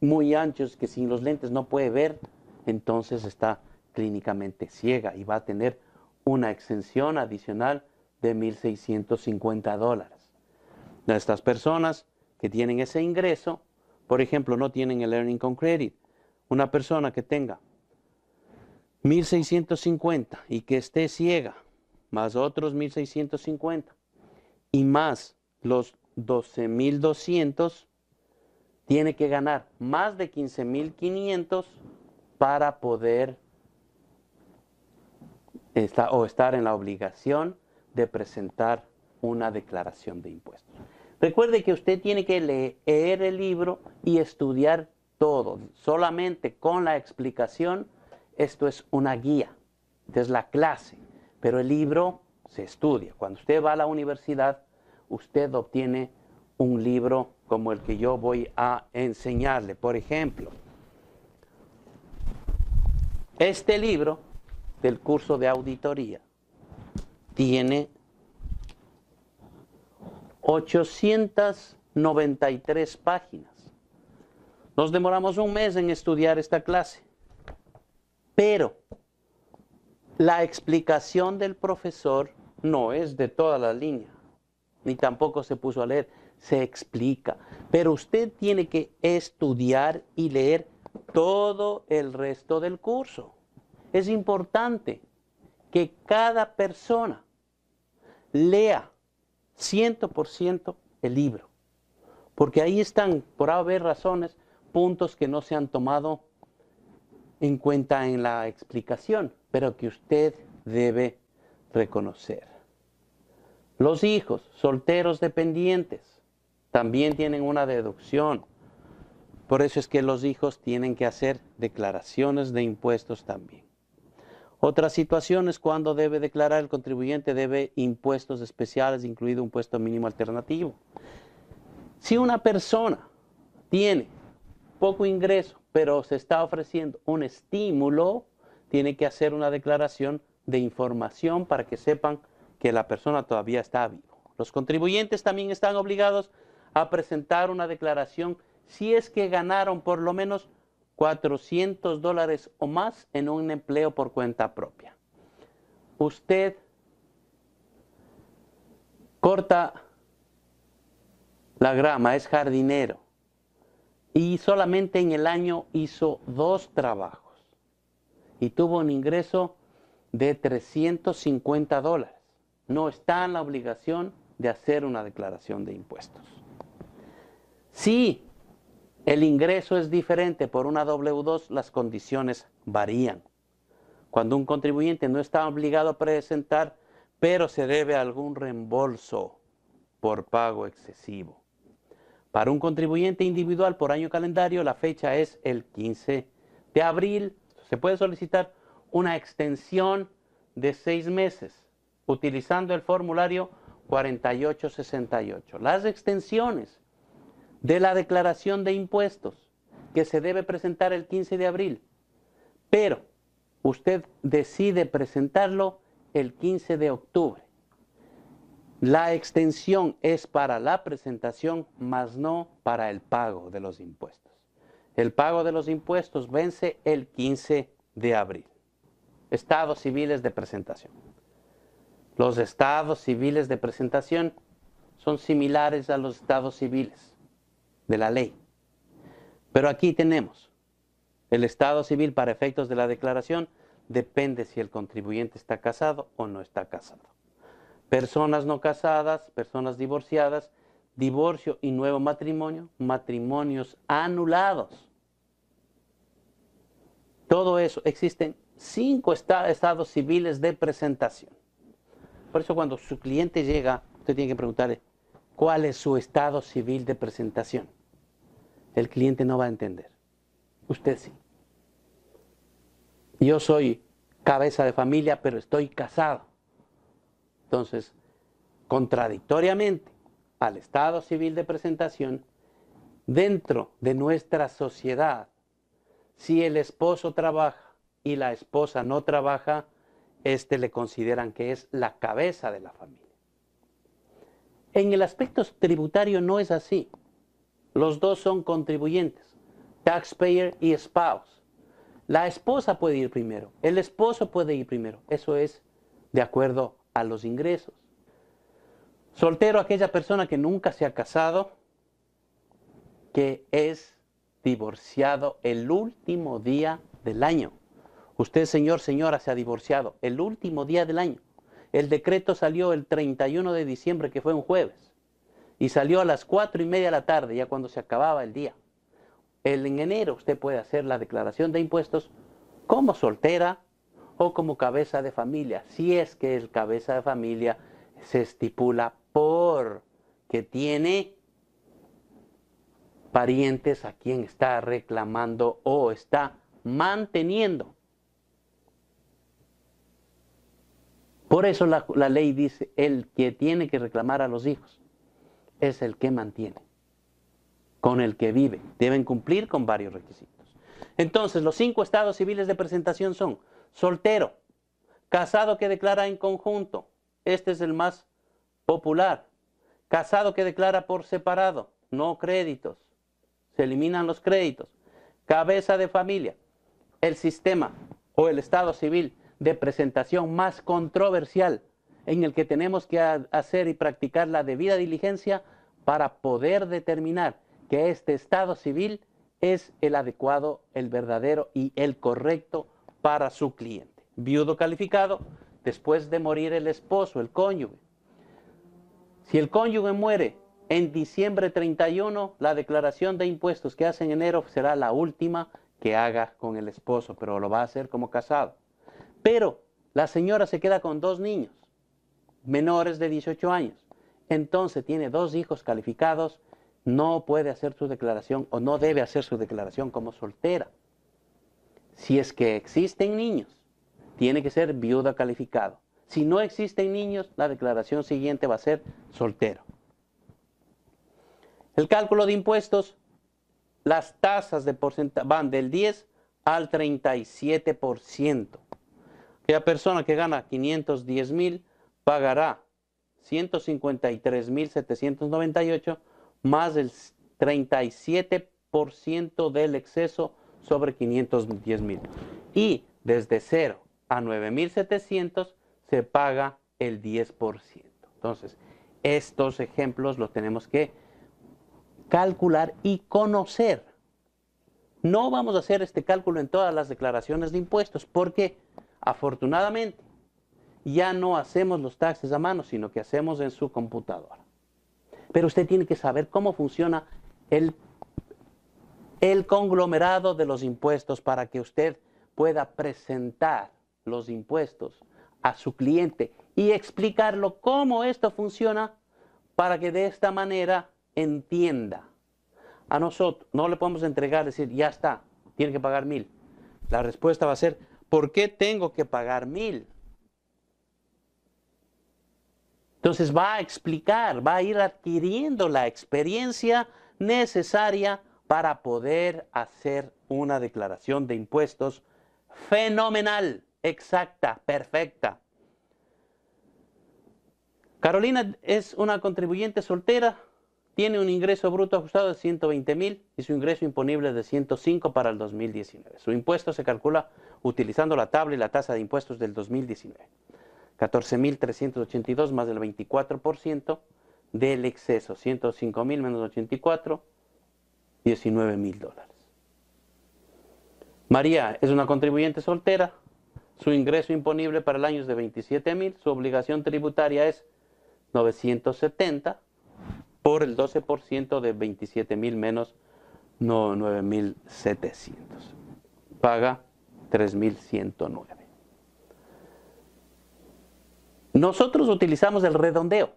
S1: muy anchos que sin los lentes no puede ver, entonces está clínicamente ciega y va a tener una exención adicional de 1.650 dólares. Estas personas que tienen ese ingreso por ejemplo, no tienen el Earning con Credit. Una persona que tenga 1650 y que esté ciega, más otros 1650 y más los 12200, tiene que ganar más de 15500 para poder o estar en la obligación de presentar una declaración de impuestos. Recuerde que usted tiene que leer el libro y estudiar todo. Solamente con la explicación, esto es una guía, es la clase, pero el libro se estudia. Cuando usted va a la universidad, usted obtiene un libro como el que yo voy a enseñarle. Por ejemplo, este libro del curso de auditoría tiene 893 páginas. Nos demoramos un mes en estudiar esta clase, pero la explicación del profesor no es de toda la línea, ni tampoco se puso a leer, se explica, pero usted tiene que estudiar y leer todo el resto del curso. Es importante que cada persona lea 100% el libro, porque ahí están, por haber razones, puntos que no se han tomado en cuenta en la explicación, pero que usted debe reconocer. Los hijos, solteros dependientes, también tienen una deducción. Por eso es que los hijos tienen que hacer declaraciones de impuestos también. Otra situación es cuando debe declarar el contribuyente debe impuestos especiales, incluido un puesto mínimo alternativo. Si una persona tiene poco ingreso, pero se está ofreciendo un estímulo, tiene que hacer una declaración de información para que sepan que la persona todavía está vivo. Los contribuyentes también están obligados a presentar una declaración si es que ganaron por lo menos 400 dólares o más en un empleo por cuenta propia. Usted corta la grama, es jardinero y solamente en el año hizo dos trabajos y tuvo un ingreso de 350 dólares. No está en la obligación de hacer una declaración de impuestos. Sí. El ingreso es diferente, por una W2 las condiciones varían. Cuando un contribuyente no está obligado a presentar, pero se debe a algún reembolso por pago excesivo. Para un contribuyente individual por año calendario, la fecha es el 15 de abril. Se puede solicitar una extensión de seis meses utilizando el formulario 4868. Las extensiones de la declaración de impuestos que se debe presentar el 15 de abril, pero usted decide presentarlo el 15 de octubre. La extensión es para la presentación, mas no para el pago de los impuestos. El pago de los impuestos vence el 15 de abril. Estados civiles de presentación. Los estados civiles de presentación son similares a los estados civiles de la ley. Pero aquí tenemos el Estado civil para efectos de la declaración depende si el contribuyente está casado o no está casado. Personas no casadas, personas divorciadas, divorcio y nuevo matrimonio, matrimonios anulados. Todo eso, existen cinco estados civiles de presentación. Por eso cuando su cliente llega, usted tiene que preguntarle, cuál es su estado civil de presentación. El cliente no va a entender. Usted sí. Yo soy cabeza de familia, pero estoy casado. Entonces, contradictoriamente al estado civil de presentación, dentro de nuestra sociedad, si el esposo trabaja y la esposa no trabaja, este le consideran que es la cabeza de la familia. En el aspecto tributario no es así. Los dos son contribuyentes, taxpayer y spouse. La esposa puede ir primero, el esposo puede ir primero. Eso es de acuerdo a los ingresos. Soltero, aquella persona que nunca se ha casado, que es divorciado el último día del año. Usted, señor, señora, se ha divorciado el último día del año. El decreto salió el 31 de diciembre, que fue un jueves, y salió a las 4 y media de la tarde, ya cuando se acababa el día. El, en enero usted puede hacer la declaración de impuestos como soltera o como cabeza de familia, si es que el cabeza de familia se estipula por que tiene parientes a quien está reclamando o está manteniendo. Por eso la, ley dice, el que tiene que reclamar a los hijos es el que mantiene, con el que vive. Deben cumplir con varios requisitos. Entonces, los cinco estados civiles de presentación son soltero, casado que declara en conjunto, este es el más popular, casado que declara por separado, no créditos, se eliminan los créditos, cabeza de familia, el sistema o el estado civil de presentación más controversial en el que tenemos que hacer y practicar la debida diligencia para poder determinar que este Estado civil es el adecuado, el verdadero y el correcto para su cliente. Viudo calificado, después de morir el esposo, el cónyuge. Si el cónyuge muere en diciembre 31, la declaración de impuestos que hace en enero será la última que haga con el esposo, pero lo va a hacer como casado. Pero la señora se queda con dos niños menores de 18 años. Entonces tiene dos hijos calificados, no puede hacer su declaración o no debe hacer su declaración como soltera. Si es que existen niños, tiene que ser viuda calificado. Si no existen niños, la declaración siguiente va a ser soltero. El cálculo de impuestos, las tasas de porcentaje van del 10 al 37% la persona que gana 510 mil pagará 153.798 más el 37% del exceso sobre 510 mil Y desde 0 a 9.700 se paga el 10%. Entonces, estos ejemplos los tenemos que calcular y conocer. No vamos a hacer este cálculo en todas las declaraciones de impuestos. porque Afortunadamente, ya no hacemos los taxes a mano, sino que hacemos en su computadora. Pero usted tiene que saber cómo funciona el, el conglomerado de los impuestos para que usted pueda presentar los impuestos a su cliente y explicarlo cómo esto funciona para que de esta manera entienda. A nosotros no le podemos entregar, decir, ya está, tiene que pagar mil. La respuesta va a ser, ¿por qué tengo que pagar mil? Entonces va a explicar, va a ir adquiriendo la experiencia necesaria para poder hacer una declaración de impuestos fenomenal, exacta, perfecta. Carolina es una contribuyente soltera, tiene un ingreso bruto ajustado de 120 mil y su ingreso imponible de 105 para el 2019. Su impuesto se calcula utilizando la tabla y la tasa de impuestos del 2019. 14.382 más el 24% del exceso. 105 mil menos 84, 19 mil dólares. María es una contribuyente soltera. Su ingreso imponible para el año es de 27.000. Su obligación tributaria es 970 por el 12% de 27.000 menos no, 9.700. Paga 3.109. Nosotros utilizamos el redondeo.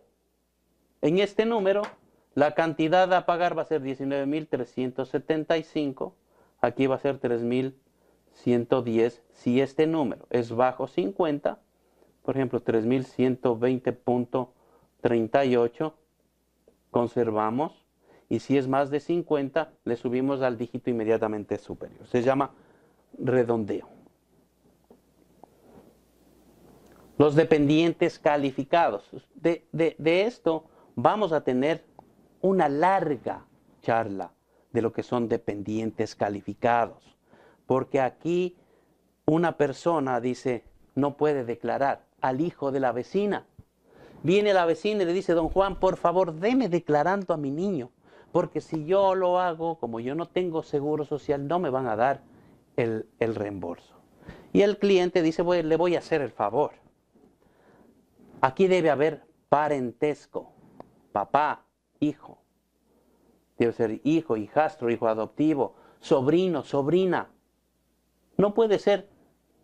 S1: En este número, la cantidad a pagar va a ser 19.375. Aquí va a ser 3.110. Si este número es bajo 50, por ejemplo, 3.120.38 conservamos y si es más de 50 le subimos al dígito inmediatamente superior. Se llama redondeo. Los dependientes calificados. De, esto vamos a tener una larga charla de lo que son dependientes calificados. Porque aquí una persona dice, no puede declarar al hijo de la vecina Viene la vecina y le dice, don Juan, por favor, deme declarando a mi niño, porque si yo lo hago, como yo no tengo seguro social, no me van a dar el, reembolso. Y el cliente dice, le voy a hacer el favor. Aquí debe haber parentesco, papá, hijo. Debe ser hijo, hijastro, hijo adoptivo, sobrino, sobrina. No puede ser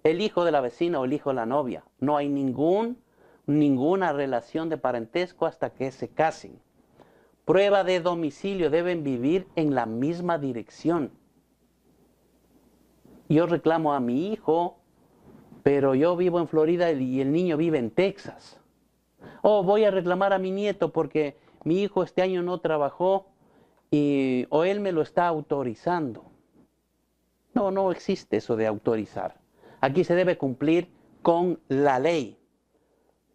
S1: el hijo de la vecina o el hijo de la novia. No hay ningún ninguna relación de parentesco hasta que se casen. Prueba de domicilio, deben vivir en la misma dirección. Yo reclamo a mi hijo, pero yo vivo en Florida y el niño vive en Texas. O voy a reclamar a mi nieto porque mi hijo este año no trabajó y, o él me lo está autorizando. No, no existe eso de autorizar. Aquí se debe cumplir con la ley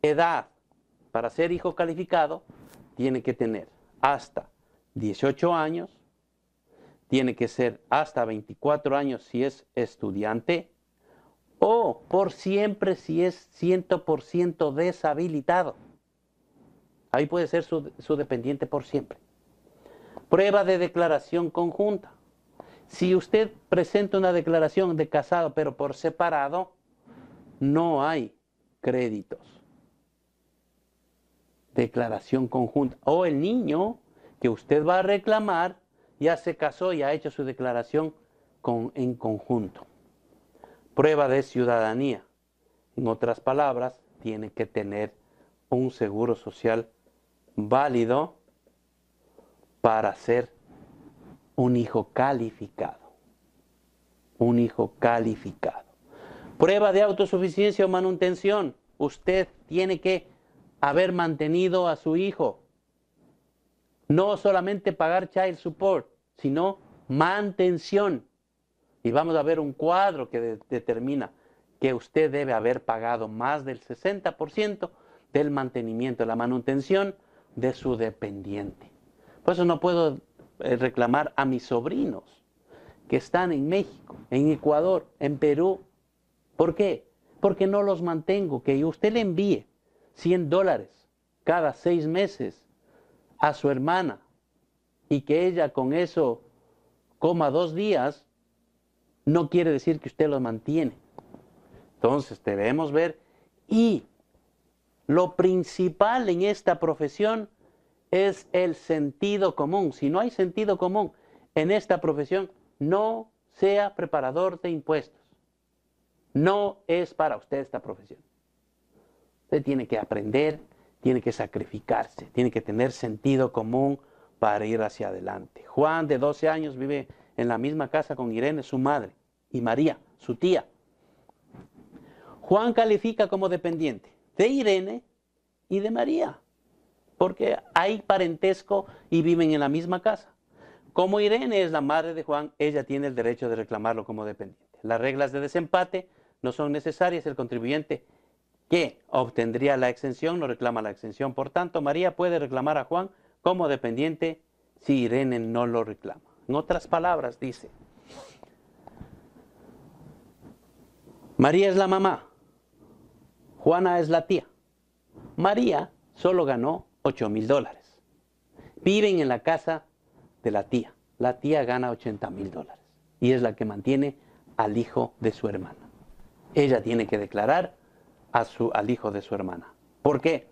S1: edad para ser hijo calificado tiene que tener hasta 18 años, tiene que ser hasta 24 años si es estudiante o por siempre si es 100% deshabilitado. Ahí puede ser su, su, dependiente por siempre. Prueba de declaración conjunta. Si usted presenta una declaración de casado pero por separado, no hay créditos declaración conjunta. O el niño que usted va a reclamar ya se casó y ha hecho su declaración con, en conjunto. Prueba de ciudadanía. En otras palabras, tiene que tener un seguro social válido para ser un hijo calificado. Un hijo calificado. Prueba de autosuficiencia o manutención. Usted tiene que haber mantenido a su hijo. No solamente pagar child support, sino mantención. Y vamos a ver un cuadro que determina que usted debe haber pagado más del 60% del mantenimiento, la manutención de su dependiente. Por eso no puedo eh, reclamar a mis sobrinos que están en México, en Ecuador, en Perú. ¿Por qué? Porque no los mantengo, que usted le envíe 100 dólares cada seis meses a su hermana y que ella con eso coma dos días, no quiere decir que usted lo mantiene. Entonces debemos ver y lo principal en esta profesión es el sentido común. Si no hay sentido común en esta profesión, no sea preparador de impuestos. No es para usted esta profesión. Usted tiene que aprender, tiene que sacrificarse, tiene que tener sentido común para ir hacia adelante. Juan, de 12 años, vive en la misma casa con Irene, su madre, y María, su tía. Juan califica como dependiente de Irene y de María, porque hay parentesco y viven en la misma casa. Como Irene es la madre de Juan, ella tiene el derecho de reclamarlo como dependiente. Las reglas de desempate no son necesarias, el contribuyente que obtendría la exención, no reclama la exención. Por tanto, María puede reclamar a Juan como dependiente si Irene no lo reclama. En otras palabras, dice, María es la mamá, Juana es la tía. María solo ganó 8 mil dólares. Viven en la casa de la tía. La tía gana 80 mil dólares y es la que mantiene al hijo de su hermana. Ella tiene que declarar su, al hijo de su hermana. ¿Por qué?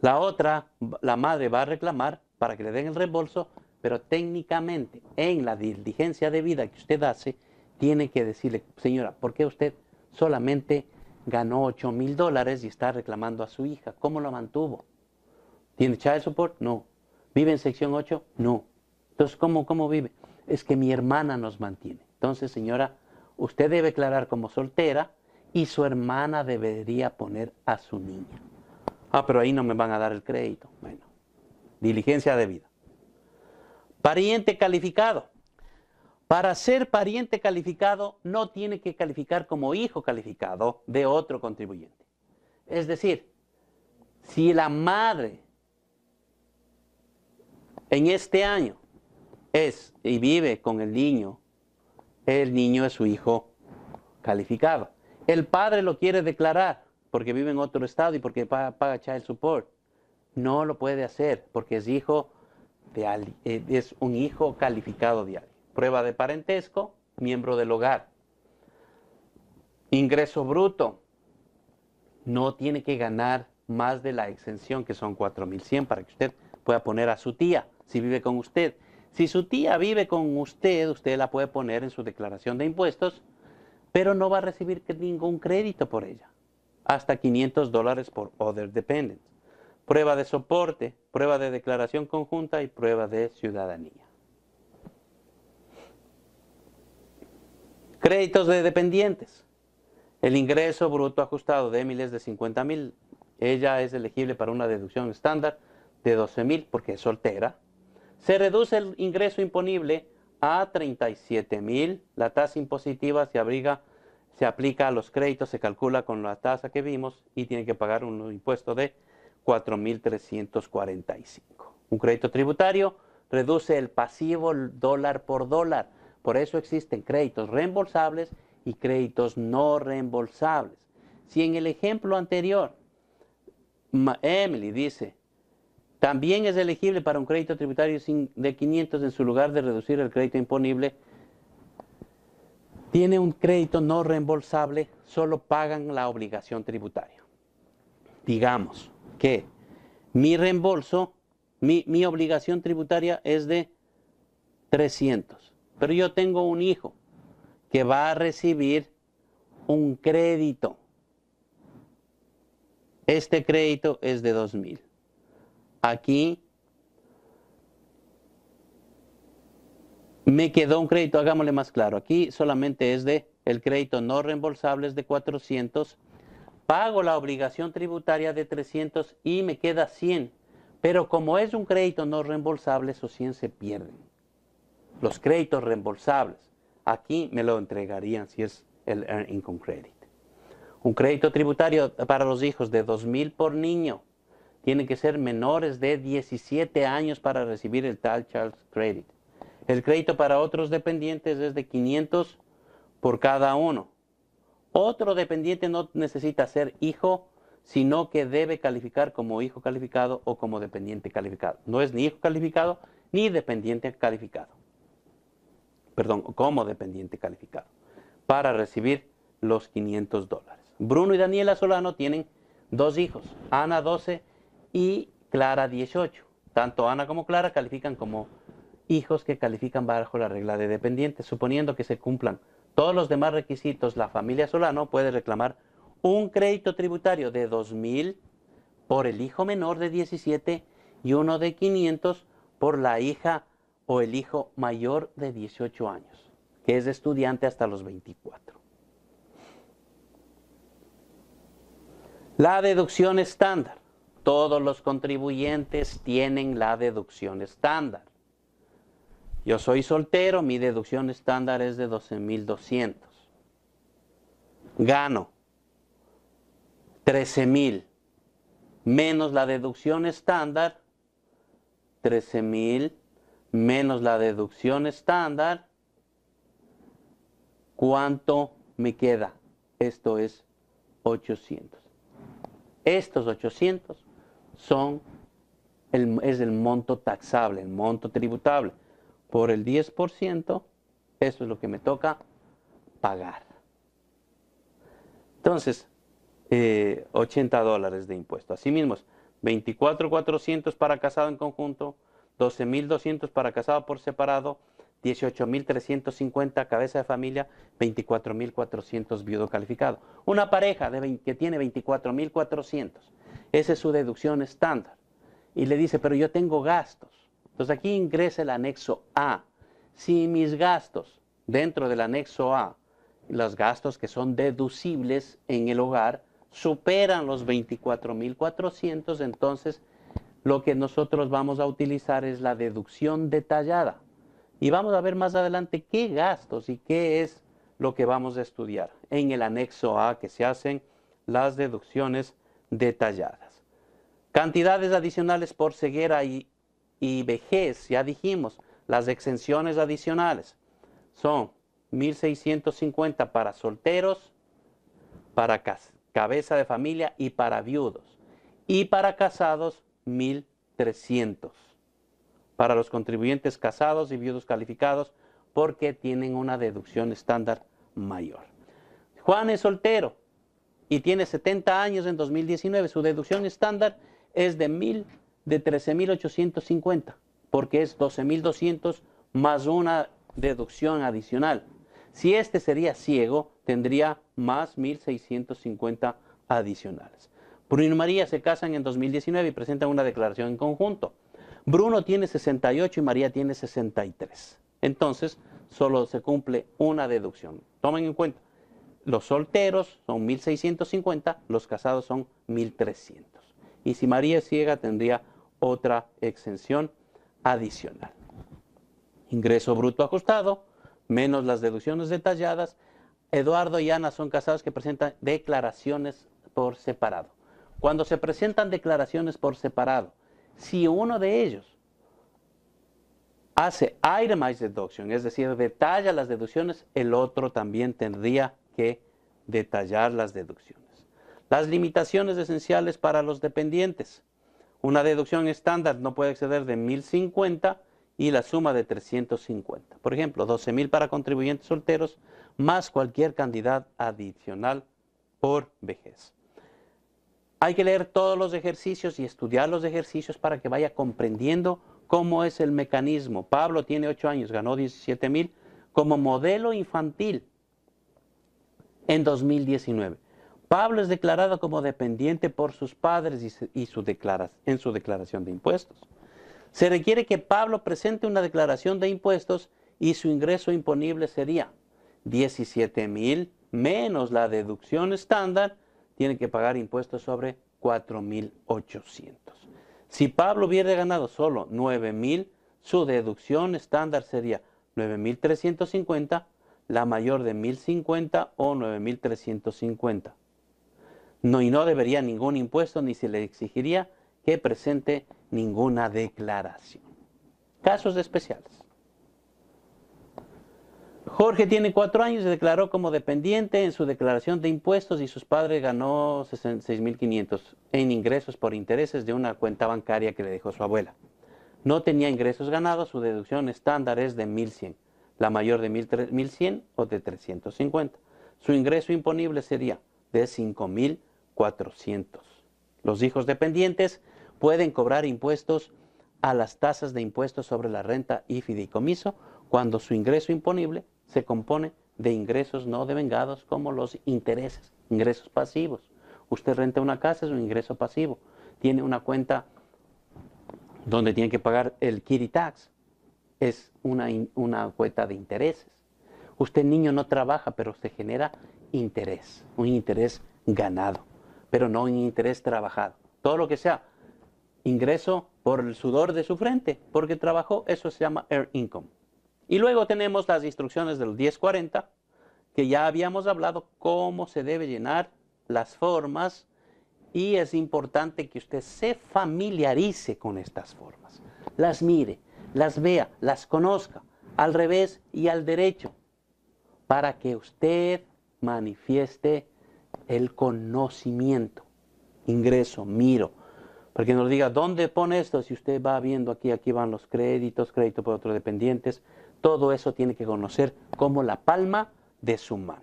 S1: La otra, la madre va a reclamar para que le den el reembolso, pero técnicamente en la diligencia de vida que usted hace, tiene que decirle, señora, ¿por qué usted solamente ganó 8 mil dólares y está reclamando a su hija? ¿Cómo lo mantuvo? ¿Tiene child support? No. ¿Vive en sección 8? No. Entonces, ¿cómo, cómo vive? Es que mi hermana nos mantiene. Entonces, señora, usted debe declarar como soltera y su hermana debería poner a su niña. Ah, pero ahí no me van a dar el crédito. Bueno, diligencia debida. Pariente calificado. Para ser pariente calificado no tiene que calificar como hijo calificado de otro contribuyente. Es decir, si la madre en este año es y vive con el niño, el niño es su hijo calificado. El padre lo quiere declarar porque vive en otro estado y porque paga, child support. No lo puede hacer porque es hijo de eh, es un hijo calificado de alguien. Prueba de parentesco, miembro del hogar. Ingreso bruto. No tiene que ganar más de la exención que son 4100 para que usted pueda poner a su tía si vive con usted. Si su tía vive con usted, usted la puede poner en su declaración de impuestos pero no va a recibir ningún crédito por ella, hasta 500 dólares por Other Dependent. Prueba de soporte, prueba de declaración conjunta y prueba de ciudadanía. Créditos de dependientes. El ingreso bruto ajustado de Emily es de 50 mil. Ella es elegible para una deducción estándar de 12 mil porque es soltera. Se reduce el ingreso imponible a 37 mil. La tasa impositiva se, abriga, se aplica a los créditos, se calcula con la tasa que vimos y tiene que pagar un impuesto de 4.345. Un crédito tributario reduce el pasivo dólar por dólar. Por eso existen créditos reembolsables y créditos no reembolsables. Si en el ejemplo anterior Emily dice también es elegible para un crédito tributario de 500 en su lugar de reducir el crédito imponible. Tiene un crédito no reembolsable, solo pagan la obligación tributaria. Digamos que mi reembolso, mi, obligación tributaria es de 300, pero yo tengo un hijo que va a recibir un crédito. Este crédito es de 2000 aquí me quedó un crédito, hagámosle más claro. Aquí solamente es de el crédito no reembolsable es de 400. Pago la obligación tributaria de 300 y me queda 100. Pero como es un crédito no reembolsable, esos 100 se pierden. Los créditos reembolsables. Aquí me lo entregarían si es el Earn Income Credit. Un crédito tributario para los hijos de 2.000 por niño tienen que ser menores de 17 años para recibir el tal Charles Credit. El crédito para otros dependientes es de 500 por cada uno. Otro dependiente no necesita ser hijo, sino que debe calificar como hijo calificado o como dependiente calificado. No es ni hijo calificado ni dependiente calificado. Perdón, como dependiente calificado. Para recibir los 500 dólares. Bruno y Daniela Solano tienen dos hijos, Ana 12 y Clara 18. Tanto Ana como Clara califican como hijos que califican bajo la regla de dependiente, suponiendo que se cumplan todos los demás requisitos, la familia Solano puede reclamar un crédito tributario de 2.000 por el hijo menor de 17 y uno de 500 por la hija o el hijo mayor de 18 años, que es estudiante hasta los 24. La deducción estándar todos los contribuyentes tienen la deducción estándar. Yo soy soltero, mi deducción estándar es de 12.200. Gano 13.000 menos la deducción estándar, 13.000 menos la deducción estándar, ¿cuánto me queda? Esto es 800. Estos 800 son el, es el monto taxable, el monto tributable. Por el 10%, eso es lo que me toca pagar. Entonces, 80 eh, dólares de impuesto. Asimismo, 24,400 para casado en conjunto, 12,200 para casado por separado, 18.350 cabeza de familia, 24.400 viudo calificado. Una pareja de que tiene 24.400, esa es su deducción estándar. Y le dice, pero yo tengo gastos. Entonces aquí ingresa el anexo A. Si mis gastos dentro del anexo A, los gastos que son deducibles en el hogar, superan los 24.400, entonces lo que nosotros vamos a utilizar es la deducción detallada y vamos a ver más adelante qué gastos y qué es lo que vamos a estudiar en el anexo A que se hacen las deducciones detalladas. Cantidades adicionales por ceguera y, vejez, ya dijimos, las exenciones adicionales son 1.650 para solteros, para cabeza de familia y para viudos. Y para casados, 1.300 para los contribuyentes casados y viudos calificados porque tienen una deducción estándar mayor. Juan es soltero y tiene 70 años en 2019. Su deducción estándar es de, de 13.850 porque es 12.200 más una deducción adicional. Si este sería ciego, tendría más 1.650 adicionales. Bruno y María se casan en 2019 y presentan una declaración en conjunto. Bruno tiene 68 y María tiene 63. Entonces, solo se cumple una deducción. Tomen en cuenta, los solteros son 1.650, los casados son 1.300. Y si María es ciega, tendría otra exención adicional. Ingreso bruto ajustado, menos las deducciones detalladas. Eduardo y Ana son casados que presentan declaraciones por separado. Cuando se presentan declaraciones por separado, si uno de ellos hace itemized deduction, es decir, detalla las deducciones, el otro también tendría que detallar las deducciones. Las limitaciones esenciales para los dependientes. Una deducción estándar no puede exceder de 1050 y la suma de 350. Por ejemplo, 12.000 para contribuyentes solteros más cualquier cantidad adicional por vejez. Hay que leer todos los ejercicios y estudiar los ejercicios para que vaya comprendiendo cómo es el mecanismo. Pablo tiene 8 años, ganó 17 mil como modelo infantil en 2019. Pablo es declarado como dependiente por sus padres y, en su declaración de impuestos. Se requiere que Pablo presente una declaración de impuestos y su ingreso imponible sería 17 mil menos la deducción estándar tiene que pagar impuestos sobre 4.800. Si Pablo hubiera ganado solo 9.000, su deducción estándar sería 9.350, la mayor de 1.050 o 9.350. No, y no debería ningún impuesto ni se le exigiría que presente ninguna declaración. Casos especiales. Jorge tiene cuatro años, se declaró como dependiente en su declaración de impuestos y sus padres ganó 6.500 en ingresos por intereses de una cuenta bancaria que le dejó su abuela. No tenía ingresos ganados, su deducción estándar es de 1.100, la mayor de 1.100 o de 350. Su ingreso imponible sería de 5.400. Los hijos dependientes pueden cobrar impuestos a las tasas de impuestos sobre la renta y fideicomiso cuando su ingreso imponible se compone de ingresos no devengados como los intereses, ingresos pasivos. Usted renta una casa, es un ingreso pasivo. Tiene una cuenta donde tiene que pagar el kitty tax, es una, una cuenta de intereses. Usted niño no trabaja, pero se genera interés, un interés ganado, pero no un interés trabajado. Todo lo que sea ingreso por el sudor de su frente, porque trabajó, eso se llama air income. Y luego tenemos las instrucciones del 1040, que ya habíamos hablado cómo se debe llenar las formas y es importante que usted se familiarice con estas formas. Las mire, las vea, las conozca, al revés y al derecho, para que usted manifieste el conocimiento. Ingreso, miro. Porque nos diga, ¿dónde pone esto? Si usted va viendo aquí, aquí van los créditos, crédito por otros dependientes, todo eso tiene que conocer como la palma de su mano.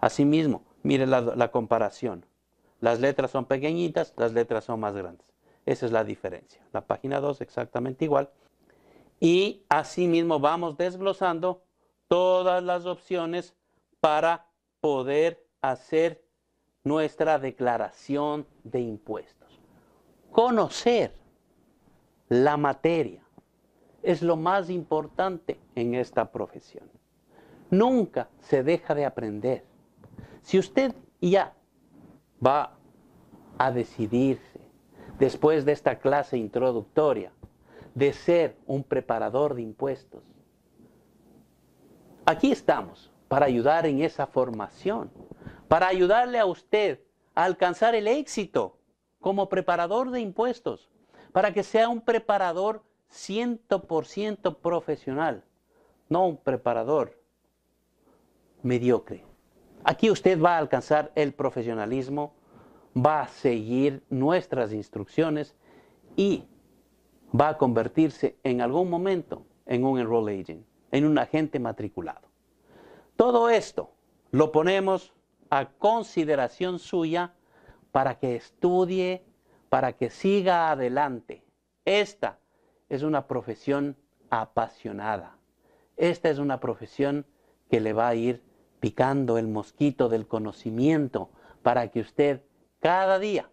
S1: Asimismo, mire la, la comparación. Las letras son pequeñitas, las letras son más grandes. Esa es la diferencia. La página 2 exactamente igual. Y asimismo vamos desglosando todas las opciones para poder hacer nuestra declaración de impuestos. Conocer la materia es lo más importante en esta profesión. Nunca se deja de aprender. Si usted ya va a decidirse, después de esta clase introductoria, de ser un preparador de impuestos, aquí estamos para ayudar en esa formación, para ayudarle a usted a alcanzar el éxito como preparador de impuestos, para que sea un preparador 100% profesional, no un preparador mediocre. Aquí usted va a alcanzar el profesionalismo, va a seguir nuestras instrucciones y va a convertirse en algún momento en un enroll agent, en un agente matriculado. Todo esto lo ponemos a consideración suya para que estudie, para que siga adelante. Esta es una profesión apasionada. Esta es una profesión que le va a ir picando el mosquito del conocimiento para que usted cada día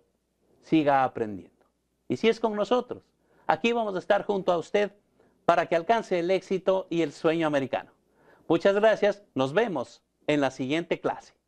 S1: siga aprendiendo. Y si es con nosotros, aquí vamos a estar junto a usted para que alcance el éxito y el sueño americano. Muchas gracias, nos vemos en la siguiente clase.